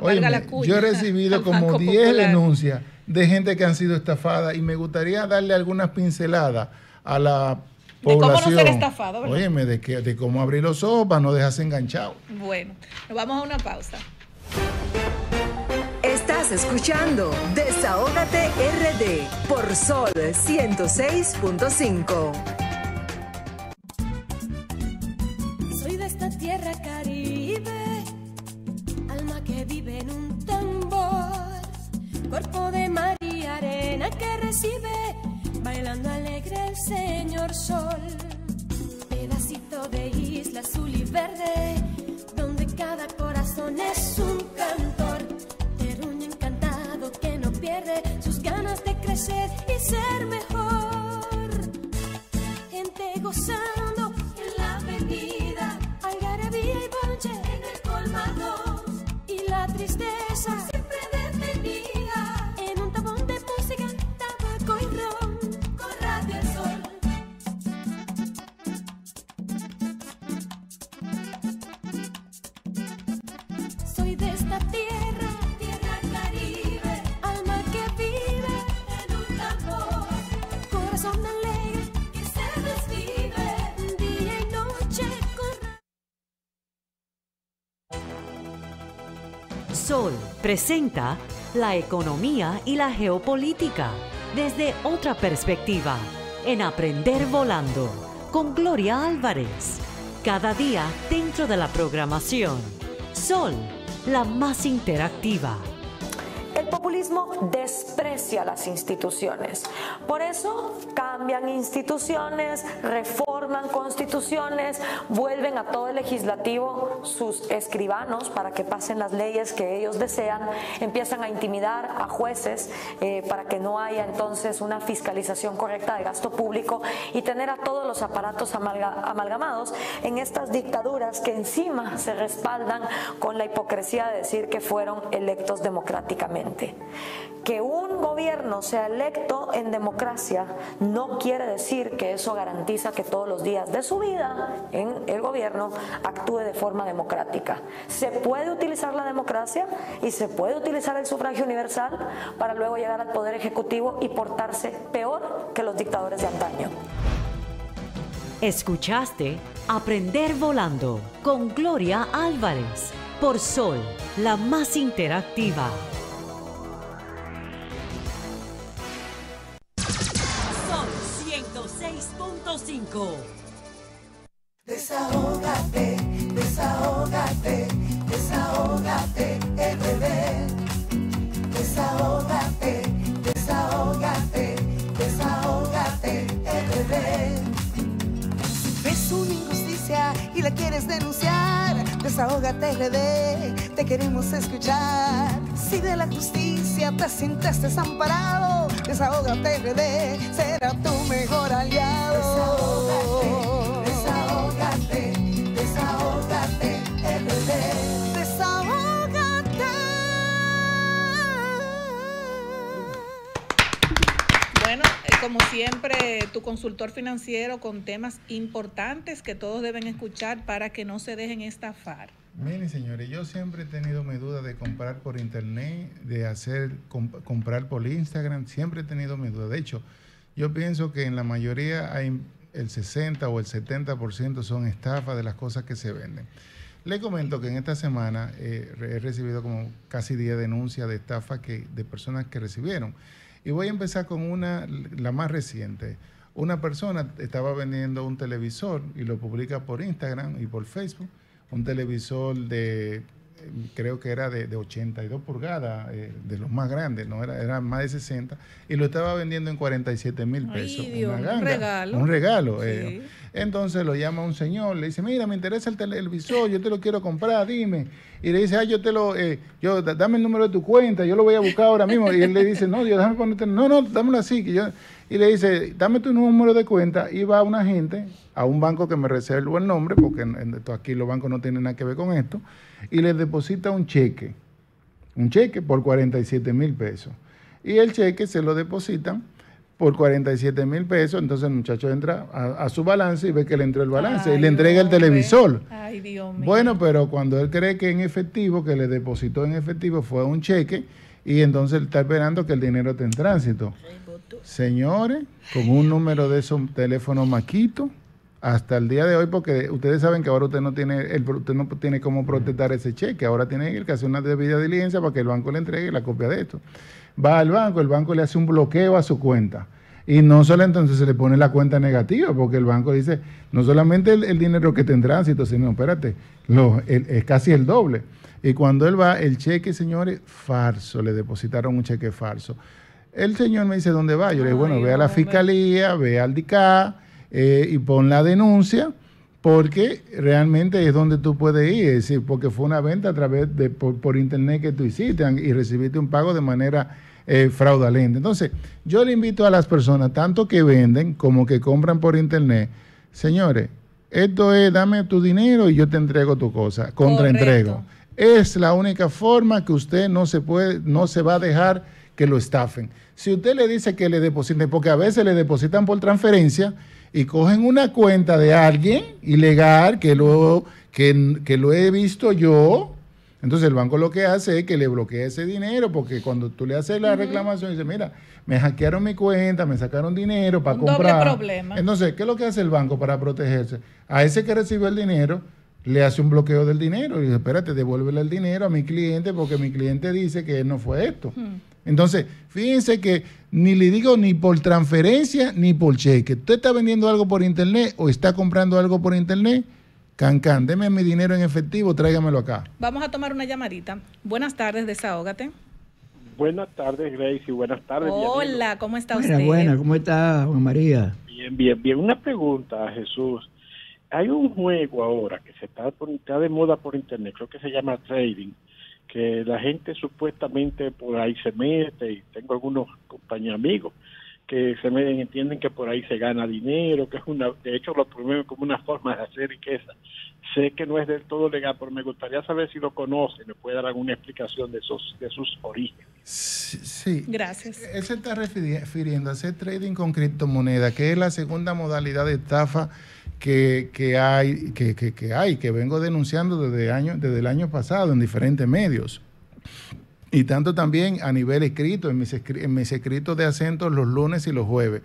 Speaker 3: valga, la cuña, Yo he recibido como 10 denuncias
Speaker 15: de gente que han sido estafadas y me gustaría darle algunas pinceladas a la de cómo no ser estafado. ¿verdad? Óyeme, de, que, de cómo abrir los ojos para no dejarse enganchado.
Speaker 3: Bueno, nos vamos a una pausa.
Speaker 10: Estás escuchando Desahógate RD por Sol 106.5.
Speaker 1: Soy de esta tierra caribe, alma que vive en un tambor, cuerpo de mar y arena que recibe bailando alegre el señor sol. Pedacito de isla azul y verde, donde cada corazón es un cantor. un encantado que no pierde sus ganas de crecer y ser mejor. presenta la economía y la geopolítica desde otra perspectiva en Aprender Volando con Gloria Álvarez. Cada día dentro de la programación. Sol, la más interactiva desprecia las instituciones. Por eso cambian instituciones, reforman constituciones, vuelven a todo el legislativo sus escribanos para que pasen las leyes que ellos desean, empiezan a intimidar a jueces eh, para que no haya entonces una fiscalización correcta de gasto público y tener a todos los aparatos amalgamados en estas dictaduras que encima se respaldan con la hipocresía de decir que fueron electos democráticamente. Que un gobierno sea electo en democracia no quiere decir que eso garantiza que todos los días de su vida en el gobierno actúe de forma democrática. Se puede utilizar la democracia y se puede utilizar el sufragio universal para luego llegar al poder ejecutivo y portarse peor que los dictadores de antaño. Escuchaste Aprender Volando con Gloria Álvarez por Sol, la más interactiva.
Speaker 7: Desahógate, Desahógate, desahógate, el bebé, Desahógate.
Speaker 2: y la quieres denunciar, desahógate RD, te queremos escuchar. Si de la justicia te sientes desamparado, desahógate RD, será tu mejor aliado.
Speaker 3: como siempre, tu consultor financiero con temas importantes que todos deben escuchar para que no se dejen estafar.
Speaker 15: Miren, señores, yo siempre he tenido mi duda de comprar por internet, de hacer comprar por Instagram, siempre he tenido mi duda. De hecho, yo pienso que en la mayoría hay el 60 o el 70% son estafas de las cosas que se venden. Le comento que en esta semana eh, he recibido como casi 10 denuncias de estafas que, de personas que recibieron. Y voy a empezar con una, la más reciente. Una persona estaba vendiendo un televisor y lo publica por Instagram y por Facebook, un televisor de creo que era de, 82 pulgadas, eh, de los más grandes, no era, era más de 60, y lo estaba vendiendo en 47 mil pesos. un regalo. Un regalo. Eh. Entonces lo llama un señor, le dice, mira, me interesa el televisor, yo te lo quiero comprar, dime. Y le dice, ah, yo te lo, eh, yo, dame el número de tu cuenta, yo lo voy a buscar ahora mismo. Y él le dice, no, Dios, déjame no, no, dámelo así, que yo y le dice, dame tu número de cuenta y va una gente a un banco que me reservo el buen nombre, porque aquí los bancos no tienen nada que ver con esto, y le deposita un cheque, un cheque por 47 mil pesos. Y el cheque se lo depositan por 47 mil pesos, entonces el muchacho entra a, su balance y ve que le entró el balance y le entrega el televisor. Ay, Dios mío. Bueno, pero cuando él cree que en efectivo, que le depositó en efectivo, fue un cheque y entonces está esperando que el dinero esté en tránsito. Sí. Señores, con un número de esos teléfonos maquito hasta el día de hoy, porque ustedes saben que ahora usted no tiene, el, usted no tiene cómo protestar ese cheque, ahora tiene que hacer una debida diligencia para que el banco le entregue la copia de esto. Va al banco, el banco le hace un bloqueo a su cuenta. Y no solo entonces se le pone la cuenta negativa, porque el banco dice, no solamente el, dinero que tendrá sino, espérate, es casi el doble. Y cuando él va, el cheque, señores, falso, le depositaron un cheque falso. El señor me dice, ¿dónde va? Yo le digo, bueno, ve a la fiscalía, ve al DICA eh, y pon la denuncia, porque realmente es donde tú puedes ir, es decir, porque fue una venta a través de, por, internet que tú hiciste y recibiste un pago de manera eh, fraudulenta. Entonces, yo le invito a las personas, tanto que venden como que compran por internet, señores, esto es, dame tu dinero y yo te entrego tu cosa, contraentrego. Es la única forma que usted no se puede, no se va a dejar que lo estafen. Si usted le dice que le depositen, porque a veces le depositan por transferencia y cogen una cuenta de alguien ilegal que lo, que, lo he visto yo, entonces el banco lo que hace es que le bloquee ese dinero, porque cuando tú le haces la reclamación, dice, mira, me hackearon mi cuenta, me sacaron dinero para Un comprar. Doble problema. Entonces, ¿qué es lo que hace el banco para protegerse? A ese que recibió el dinero, le hace un bloqueo del dinero y dice, espérate, devuélvele el dinero a mi cliente porque mi cliente dice que él no fue esto. Entonces, fíjense que ni le digo ni por transferencia ni por cheque. Usted está vendiendo algo por internet o está comprando algo por internet, cancán, deme mi dinero en efectivo, tráigamelo acá.
Speaker 3: Vamos a tomar una llamadita. Buenas tardes, desahógate. Buenas tardes, Grace,
Speaker 9: y buenas tardes.
Speaker 3: Hola, ¿cómo está usted? Buenas,
Speaker 9: ¿cómo está Juan María? Bien, bien,
Speaker 3: bien. Una pregunta, Jesús. Hay un
Speaker 17: juego ahora que se está, está de moda por internet, creo que se llama trading que la gente supuestamente por ahí se mete, y tengo algunos compañeros amigos que se meten, entienden que por ahí se gana dinero, que es una, de hecho lo promueven como una forma de hacer riqueza. Sé que no es del todo legal, pero me gustaría saber si lo conoce, me puede dar alguna explicación
Speaker 13: de sus, de sus orígenes.
Speaker 15: Sí, Gracias. E-, él se está refiriendo a hacer trading con criptomonedas, que es la segunda modalidad de estafa que, hay, que, que, hay, que vengo denunciando desde, desde el año pasado en diferentes medios. Y tanto también a nivel escrito, en mis, en mis escritos de acento los lunes y los jueves.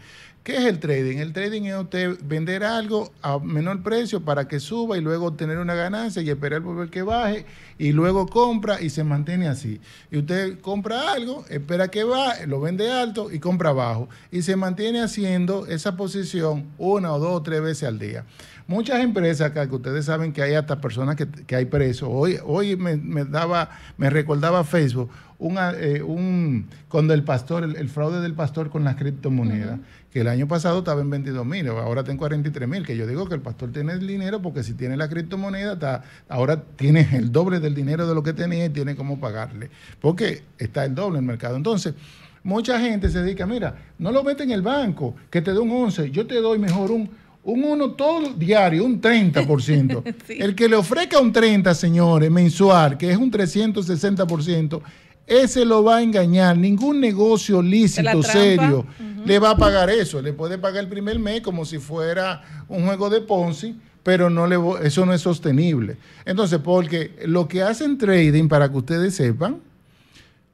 Speaker 15: ¿Qué es el trading? El trading es usted vender algo a menor precio para que suba y luego obtener una ganancia y esperar volver que baje y luego compra y se mantiene así. Y usted compra algo, espera que baje, lo vende alto y compra bajo y se mantiene haciendo esa posición una o dos o tres veces al día. Muchas empresas que ustedes saben que hay hasta personas que, hay presos. Hoy, hoy me, daba, me recordaba Facebook, un, eh, cuando el pastor, el, fraude del pastor con las criptomonedas, que el año pasado estaba en 22 mil, ahora está en 43 mil, que yo digo que el pastor tiene el dinero porque si tiene la criptomoneda, está, ahora tiene el doble del dinero de lo que tenía y tiene cómo pagarle, porque está el doble en el mercado. Entonces, mucha gente se dedica, mira, no lo mete en el banco, que te dé un 11, yo te doy mejor un un 1 todo diario, un 30%. El que le ofrezca un 30, señores, mensual, que es un 360%, ese lo va a engañar. Ningún negocio lícito, serio, le va a pagar eso. Le puede pagar el primer mes como si fuera un juego de Ponzi, pero no le, eso no es sostenible. Entonces, porque lo que hacen trading, para que ustedes sepan,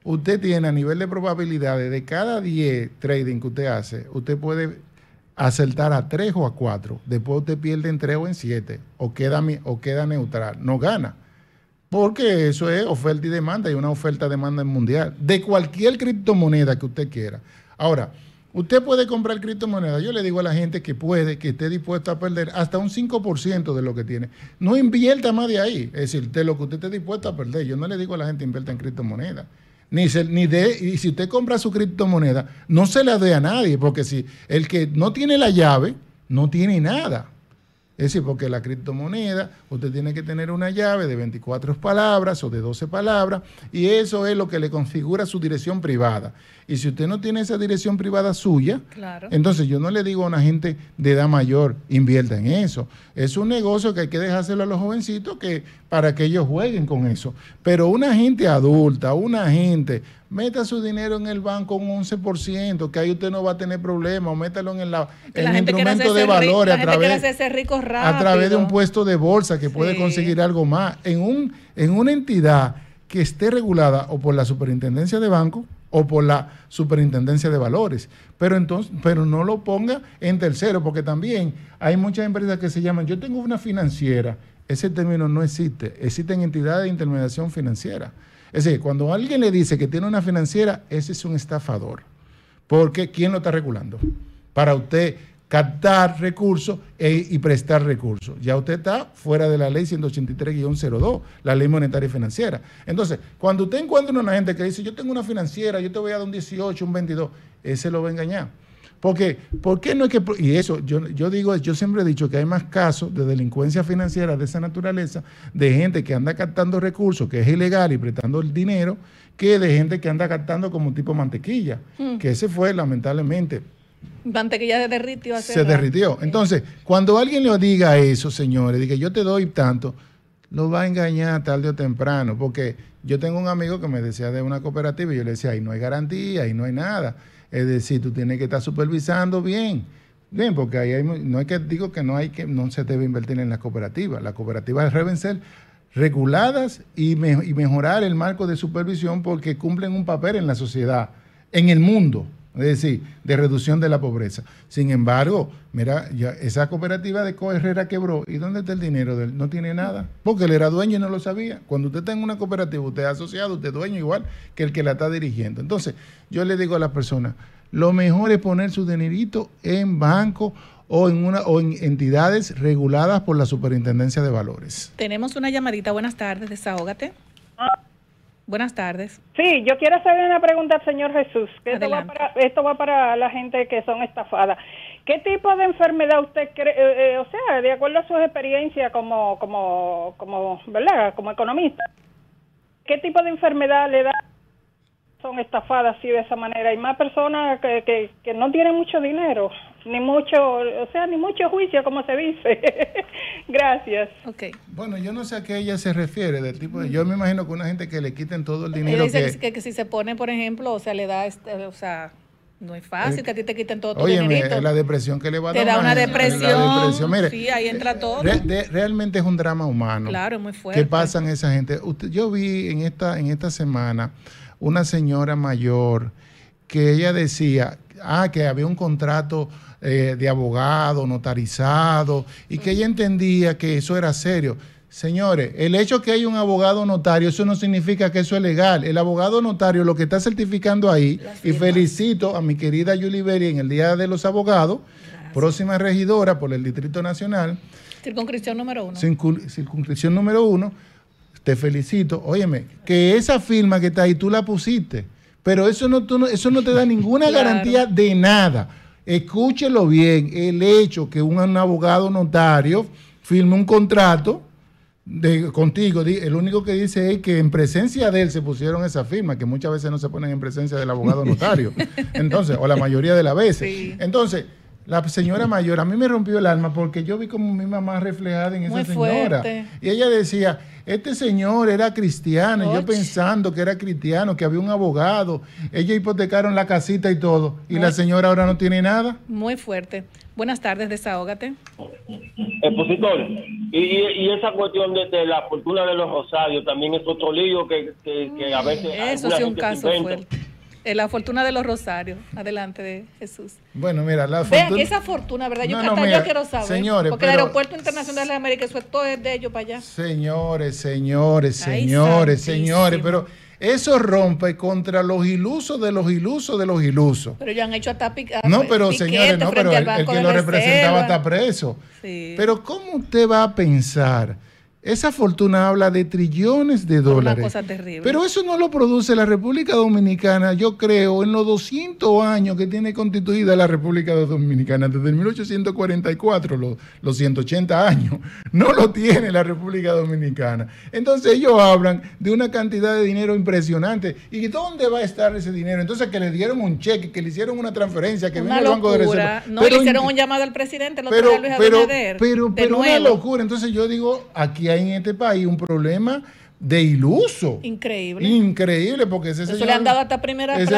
Speaker 15: usted tiene a nivel de probabilidades de cada 10 trading que usted hace, usted puede acertar a tres o a cuatro, después usted pierde en tres o en siete, o queda, o queda neutral, no gana. Porque eso es oferta y demanda, y una oferta-demanda mundial, de cualquier criptomoneda que usted quiera. Ahora, usted puede comprar criptomoneda, Yo le digo a la gente que puede, que esté dispuesta a perder hasta un 5% de lo que tiene. No invierta más de ahí, es decir, de lo que usted esté dispuesto a perder. Yo no le digo a la gente invierta en criptomonedas ni, de, y si usted compra su criptomoneda, no se la dé a nadie, porque si el que no tiene la llave, no tiene nada. Es decir, porque la criptomoneda, usted tiene que tener una llave de 24 palabras o de 12 palabras, y eso es lo que le configura su dirección privada. Y si usted no tiene esa dirección privada suya, entonces yo no le digo a una gente de edad mayor, invierta en eso. Es un negocio que hay que dejárselo a los jovencitos que, para que ellos jueguen con eso. Pero una gente adulta, una gente, meta su dinero en el banco un 11%, que ahí usted no va a tener problema, o métalo en, la, el instrumento de valores a
Speaker 3: través, de un
Speaker 15: puesto de bolsa que puede conseguir algo más. En, un, en una entidad que esté regulada o por la superintendencia de banco, o por la superintendencia de valores. Pero entonces, pero no lo ponga en tercero, porque también hay muchas empresas que se llaman, yo tengo una financiera, ese término no existe, existen entidades de intermediación financiera. Es decir, cuando alguien le dice que tiene una financiera, ese es un estafador, porque ¿quién lo está regulando? Para usted captar recursos e, y prestar recursos. Ya usted está fuera de la ley 183-02, la ley monetaria y financiera. Entonces, cuando usted encuentra una gente que dice, yo tengo una financiera, yo te voy a dar un 18, un 22, ese lo va a engañar. Porque, ¿por qué no es que.? Y eso, yo, yo, digo, yo siempre he dicho que hay más casos de delincuencia financiera de esa naturaleza, de gente que anda captando recursos, que es ilegal y prestando el dinero, que de gente que anda captando como un tipo mantequilla, mm. que ese fue lamentablemente
Speaker 3: se derritió. se derritió.
Speaker 15: Entonces, cuando alguien le diga eso, señores, diga yo te doy tanto, lo va a engañar tarde o temprano, porque yo tengo un amigo que me decía de una cooperativa y yo le decía, ahí no hay garantía, ahí no hay nada. Es decir, tú tienes que estar supervisando bien. Bien, porque ahí hay, no hay que digo que no hay que no se debe invertir en las cooperativas. Las cooperativas deben ser reguladas y mejorar el marco de supervisión porque cumplen un papel en la sociedad, en el mundo es decir, de reducción de la pobreza. Sin embargo, mira, esa cooperativa de Coherrera quebró. ¿Y dónde está el dinero? De él? No tiene nada. Porque él era dueño y no lo sabía. Cuando usted está en una cooperativa, usted es asociado, usted es dueño igual que el que la está dirigiendo. Entonces, yo le digo a las persona, lo mejor es poner su dinerito en banco o en, una, o en entidades reguladas por la Superintendencia de Valores.
Speaker 3: Tenemos una llamadita. Buenas tardes, desahógate. Buenas tardes.
Speaker 6: Sí, yo quiero hacerle una pregunta al señor Jesús. esto, va para, la gente que son estafadas. ¿Qué tipo de enfermedad usted cree, eh, eh, o sea, de acuerdo a su experiencia como, como, como, ¿verdad? Como economista, ¿qué tipo de enfermedad le da son estafadas así de esa manera? Hay más personas que, que no tienen mucho dinero ni mucho, o sea, ni mucho juicio, como se dice. Gracias.
Speaker 15: Bueno, yo no sé a qué ella se refiere, del tipo, yo me imagino que una gente que le quiten todo el dinero. que,
Speaker 3: que, si se pone, por ejemplo, o sea, le da, este, o sea, no es fácil eh, que a ti te quiten todo tu dinero. Oye, la
Speaker 15: depresión que le va a dar. Te da una depresión. sí,
Speaker 3: ahí entra eh, todo.
Speaker 15: realmente es un drama humano. Claro, muy fuerte. ¿Qué pasan esa gente? yo vi en esta, en esta semana una señora mayor que ella decía, ah, que había un contrato eh, de abogado, notarizado, y que ella entendía que eso era serio. Señores, el hecho que hay un abogado notario, eso no significa que eso es legal. El abogado notario lo que está certificando ahí, y felicito a mi querida Julie Berry en el Día de los Abogados, próxima regidora por el Distrito Nacional.
Speaker 3: Circunscripción número uno.
Speaker 15: Circunscripción número uno. Te felicito. Óyeme, que esa firma que está ahí tú la pusiste, pero eso no, eso no te da ninguna garantía de nada escúchelo bien, el hecho que un abogado notario firme un contrato contigo, el único que dice es que en presencia de él se pusieron esa firma, que muchas veces no se ponen en presencia del abogado notario, entonces, o la mayoría de las veces. Entonces, la señora mayor, a mí me rompió el alma porque yo vi como mi mamá reflejada en esa señora. Y ella decía, este señor era cristiano, yo pensando que era cristiano, que había un abogado, ellos hipotecaron la casita y todo, y la señora ahora no tiene nada.
Speaker 3: Muy fuerte. Buenas tardes, desahógate. Expositor, y,
Speaker 17: y esa cuestión de, la fortuna de los rosarios también es otro lío que, que, a veces... Eso
Speaker 3: sí, un caso fuerte. Eh, la fortuna de los rosarios. Adelante, de Jesús.
Speaker 15: Bueno, mira, la fortuna. Vean, esa
Speaker 3: fortuna, ¿verdad? Yo, no, no, yo quiero saber. Señores, porque el Aeropuerto Internacional de las Américas, eso es todo de ellos para allá.
Speaker 15: Señores, señores, señores, señores, pero. Eso rompe contra los ilusos de los ilusos de los ilusos. Pero
Speaker 3: ya han hecho hasta picar ah, No, pero señores, no, pero el, que lo representaba está
Speaker 15: preso. Sí. Pero ¿cómo usted va a pensar? Esa fortuna habla de trillones de dólares. Una cosa terrible. Pero eso no lo produce la República Dominicana, yo creo, en los 200 años que tiene constituida la República Dominicana, desde 1844, los, 180 años, no lo tiene la República Dominicana. Entonces ellos hablan de una cantidad de dinero impresionante. ¿Y dónde va a estar ese dinero? Entonces que le dieron un cheque, que le hicieron una transferencia, que vino Banco de Reserva. No, le hicieron un
Speaker 3: llamado al presidente, no te pero, Luis pero, pero, pero una locura.
Speaker 15: Entonces yo digo, aquí hay en este país un problema de iluso.
Speaker 3: Increíble.
Speaker 15: Increíble, porque ese le han dado hasta
Speaker 3: primera ese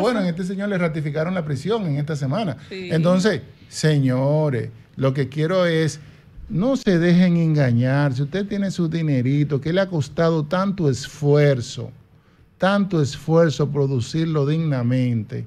Speaker 3: Bueno, en
Speaker 15: este señor le ratificaron la prisión en esta semana. Entonces, señores, lo que quiero es. No se dejen engañar. Si usted tiene su dinerito, que le ha costado tanto esfuerzo, tanto esfuerzo producirlo dignamente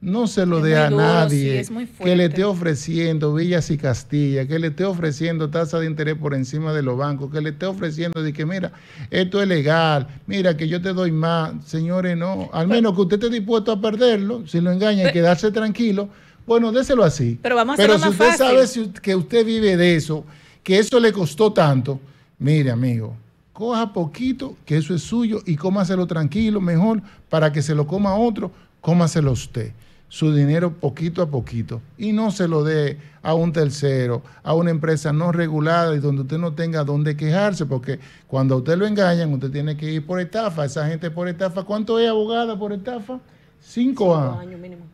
Speaker 15: no se lo dé a nadie que le esté ofreciendo Villas y Castilla, que le esté ofreciendo tasa de interés por encima de los bancos, que le esté ofreciendo de que mira, esto es legal, mira que yo te doy más. Señores, no, al menos que usted esté dispuesto a perderlo, si lo engaña y quedarse tranquilo, bueno, déselo así. Pero vamos a Pero si usted sabe que usted vive de eso, que eso le costó tanto, mire, amigo, coja poquito, que eso es suyo, y cómaselo tranquilo, mejor, para que se lo coma otro, cómaselo usted su dinero poquito a poquito y no se lo dé a un tercero, a una empresa no regulada y donde usted no tenga dónde quejarse, porque cuando a usted lo engañan, usted tiene que ir por estafa, esa gente por estafa, ¿cuánto es abogada por estafa? Cinco, años. mínimo.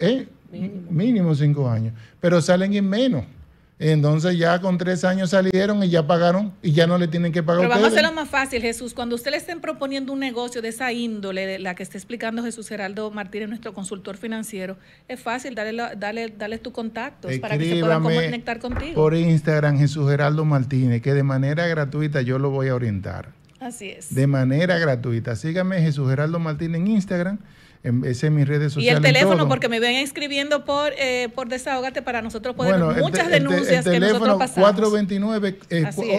Speaker 15: ¿Eh? mínimo. mínimo. cinco años, pero salen en menos. Entonces ya con tres años salieron y ya pagaron y ya no le tienen que pagar. Pero vamos a hacerlo
Speaker 3: más fácil, Jesús. Cuando usted le estén proponiendo un negocio de esa índole, de la que está explicando Jesús Geraldo Martínez, nuestro consultor financiero, es fácil, dale, dale, tus contactos para que se puedan conectar contigo. Por
Speaker 15: Instagram, Jesús Geraldo Martínez, que de manera gratuita yo lo voy a orientar.
Speaker 3: Así es. De
Speaker 15: manera gratuita. Sígame Jesús Geraldo Martínez en Instagram en, es en mis redes sociales. Y el teléfono,
Speaker 3: porque me ven escribiendo por, eh, por Desahogate para nosotros poder bueno, muchas el, denuncias el, el teléfono, que nosotros pasamos.
Speaker 15: 429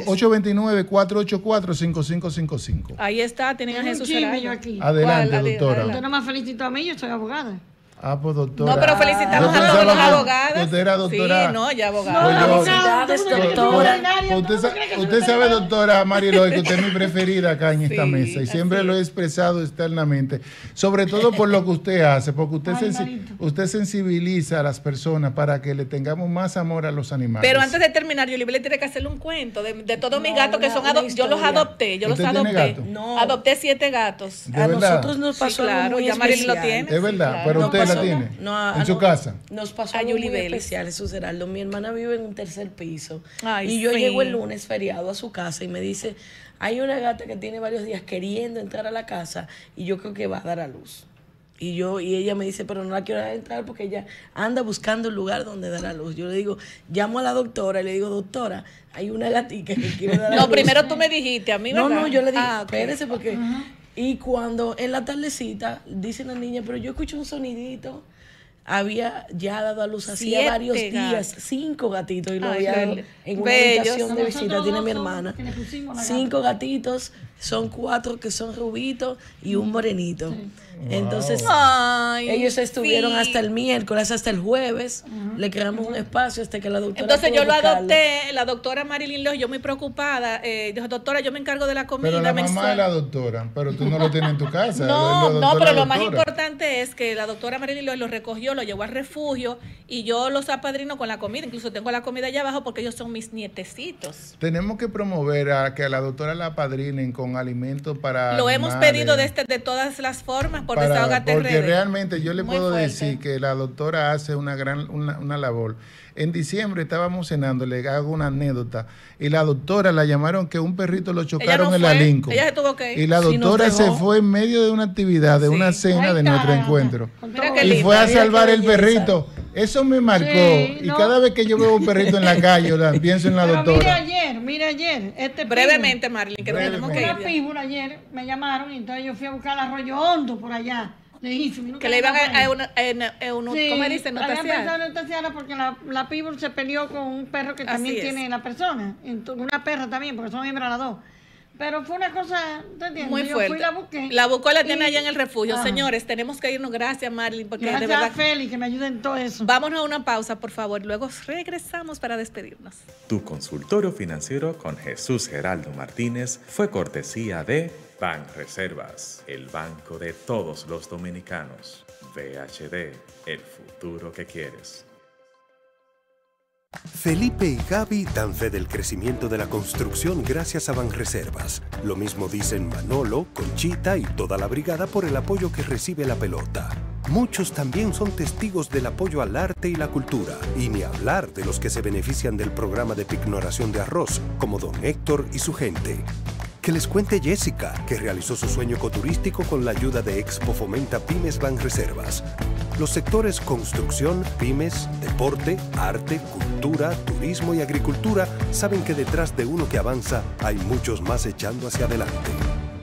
Speaker 15: 829 484 5555.
Speaker 4: Ahí está, tienen a Jesús aquí.
Speaker 15: Adelante, doctora. Usted
Speaker 4: no me felicitado a mí, yo soy abogada.
Speaker 15: Ah, pues No, pero felicitamos a todos los abogados. Usted era doctora. Sí, no, ya abogada. No, felicidades, no, doctora. Usted, sabe, usted sabe doctora Mariloy, que usted es mi preferida acá en esta mesa. Y siempre lo he expresado externamente. Sobre todo por lo que usted hace, porque usted, usted sensibiliza a las personas para que le tengamos más amor a los animales. Pero
Speaker 3: antes de terminar, yo le tiene que hacerle un cuento de, todos mis gatos que son adoptados. Yo los adopté, yo los adopté. No. Adopté siete gatos. a nosotros nos pasó sí, claro, algo muy ya
Speaker 15: lo tiene. Es verdad, pero usted tiene? No, en su casa.
Speaker 4: Nos pasó a un Vélez especial, Jesús Mi hermana vive en un tercer piso. y yo llego el lunes feriado a su casa y me dice, hay una gata que tiene varios días queriendo entrar a la casa y yo creo que va a dar a luz. Y yo, y ella me dice, pero no la quiero entrar porque ella anda buscando el lugar donde dar a luz. Yo le digo, llamo a la doctora y le digo, doctora, hay una gatita que quiere dar a luz. No, primero tú me dijiste, a mí ¿verdad? No, no, yo le dije, ah, espérese porque y cuando en la tardecita dicen la niña, pero yo escucho un sonidito. Había ya dado a luz hacía varios días, cinco gatitos, y lo había en una habitación de visita, tiene mi hermana. Cinco gatitos, son cuatro que son rubitos y un morenito. Entonces, ellos estuvieron hasta el miércoles, hasta el jueves. Le creamos un espacio hasta que la doctora. Entonces, yo lo adopté.
Speaker 3: La doctora Marilyn López, yo muy preocupada, eh, dijo: Doctora, yo me encargo de la comida. Pero la la
Speaker 15: doctora, pero tú no lo tienes en tu casa. no, no, pero lo más
Speaker 3: importante es que la doctora Marilyn lo recogió, lo llevó al refugio y yo los apadrino con la comida. Incluso tengo la comida allá abajo porque ellos son mis nietecitos.
Speaker 15: Tenemos que promover a que a la doctora la apadrinen con alimentos para. Lo hemos pedido
Speaker 3: de todas las formas porque realmente
Speaker 15: yo le puedo decir que la doctora hace una gran una, una labor en diciembre estábamos cenando, le hago una anécdota, y la doctora la llamaron que un perrito lo chocaron en Y la doctora se fue en medio de una actividad, de una cena de nuestro encuentro. Y fue a salvar el perrito. Eso me marcó. y cada vez que yo veo un perrito en la calle, pienso en la doctora. Mira
Speaker 4: ayer, mira ayer. Este Brevemente, Marlene, que tenemos que ayer me llamaron y entonces yo fui a buscar el arroyo hondo por allá que le iban a, a, porque la, la se peleó con un perro que también tiene la persona. Una perra también, porque son miembros las dos. Pero fue una cosa, Muy fuerte. fui, la busqué. La buscó, la tiene allá en el refugio. Señores,
Speaker 3: tenemos que irnos. Gracias, Marlene Porque Gracias a Feli, que me ayuden en todo eso. Vámonos a una pausa, por favor. Luego regresamos para despedirnos.
Speaker 11: Tu consultorio financiero con Jesús Geraldo Martínez fue cortesía de... Ban Reservas, el banco de todos los dominicanos. VHD, el futuro que quieres.
Speaker 12: Felipe y Gaby dan fe del crecimiento de la construcción gracias a Banreservas. Lo mismo dicen Manolo, Conchita y toda la brigada por el apoyo que recibe la pelota. Muchos también son testigos del apoyo al arte y la cultura, y ni hablar de los que se benefician del programa de pignoración de arroz, como don Héctor y su gente. Que les cuente Jessica, que realizó su sueño ecoturístico con la ayuda de Expo Fomenta Pymes Ban Reservas. Los sectores construcción, pymes, deporte, arte, cultura, turismo y agricultura saben que detrás de uno que avanza hay muchos más echando hacia adelante.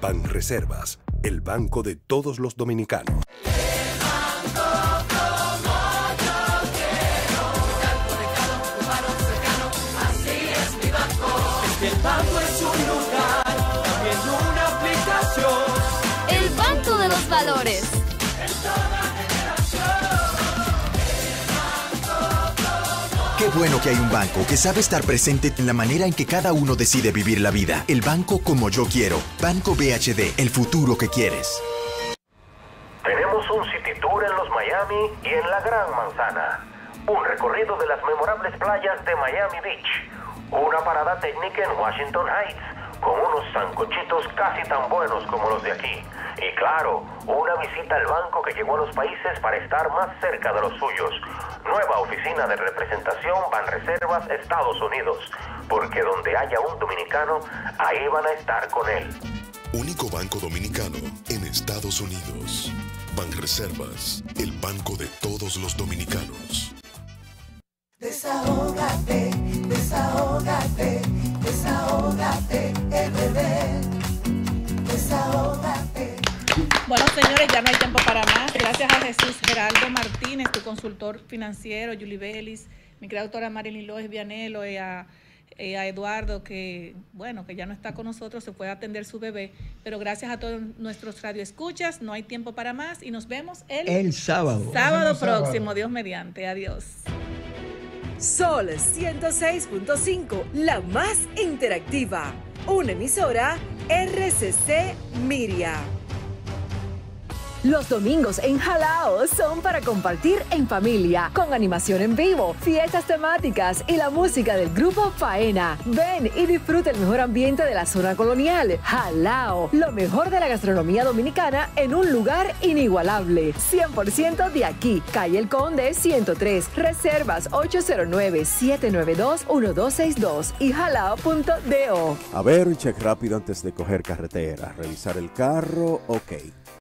Speaker 12: Ban Reservas, el banco de todos los dominicanos.
Speaker 2: valores.
Speaker 11: Qué bueno que hay un banco que sabe estar presente en la manera en que cada uno decide vivir la vida. El banco como yo quiero. Banco BHD, el futuro que quieres.
Speaker 12: Tenemos un City Tour en los Miami y en la Gran Manzana. Un recorrido de las memorables playas de Miami Beach. Una parada técnica en Washington Heights con unos sancochitos casi tan buenos como los de aquí. Y claro, una visita al banco que llegó a los países para estar más cerca de los suyos. Nueva oficina de representación Banreservas Estados Unidos, porque donde haya un dominicano, ahí van a estar con él.
Speaker 13: Único banco dominicano en Estados Unidos. Banreservas, el banco de todos los dominicanos.
Speaker 7: Desahógate, desahógate Desahógate,
Speaker 3: Desahógate. Bueno, señores, ya no hay tiempo para más. Gracias a Jesús Geraldo Martínez, tu consultor financiero, Julie Vélez, mi querida doctora Marilyn López Vianelo, y eh, eh, a, Eduardo, que bueno, que ya no está con nosotros, se puede atender su bebé. Pero gracias a todos nuestros radioescuchas, no hay tiempo para más y nos vemos el, el sábado. Sábado próximo, Dios mediante. Adiós. Sol 106.5, la más interactiva.
Speaker 10: Una emisora RCC Miria. Los domingos en Jalao son para compartir en familia, con animación en vivo, fiestas temáticas y la música del grupo Faena. Ven y disfruta el mejor ambiente de la zona colonial. Jalao, lo mejor de la gastronomía dominicana en un lugar inigualable. 100% de aquí, calle El Conde 103, reservas 809-792-1262 y jalao.do.
Speaker 11: A ver, un check rápido antes de coger carretera, revisar el carro, ok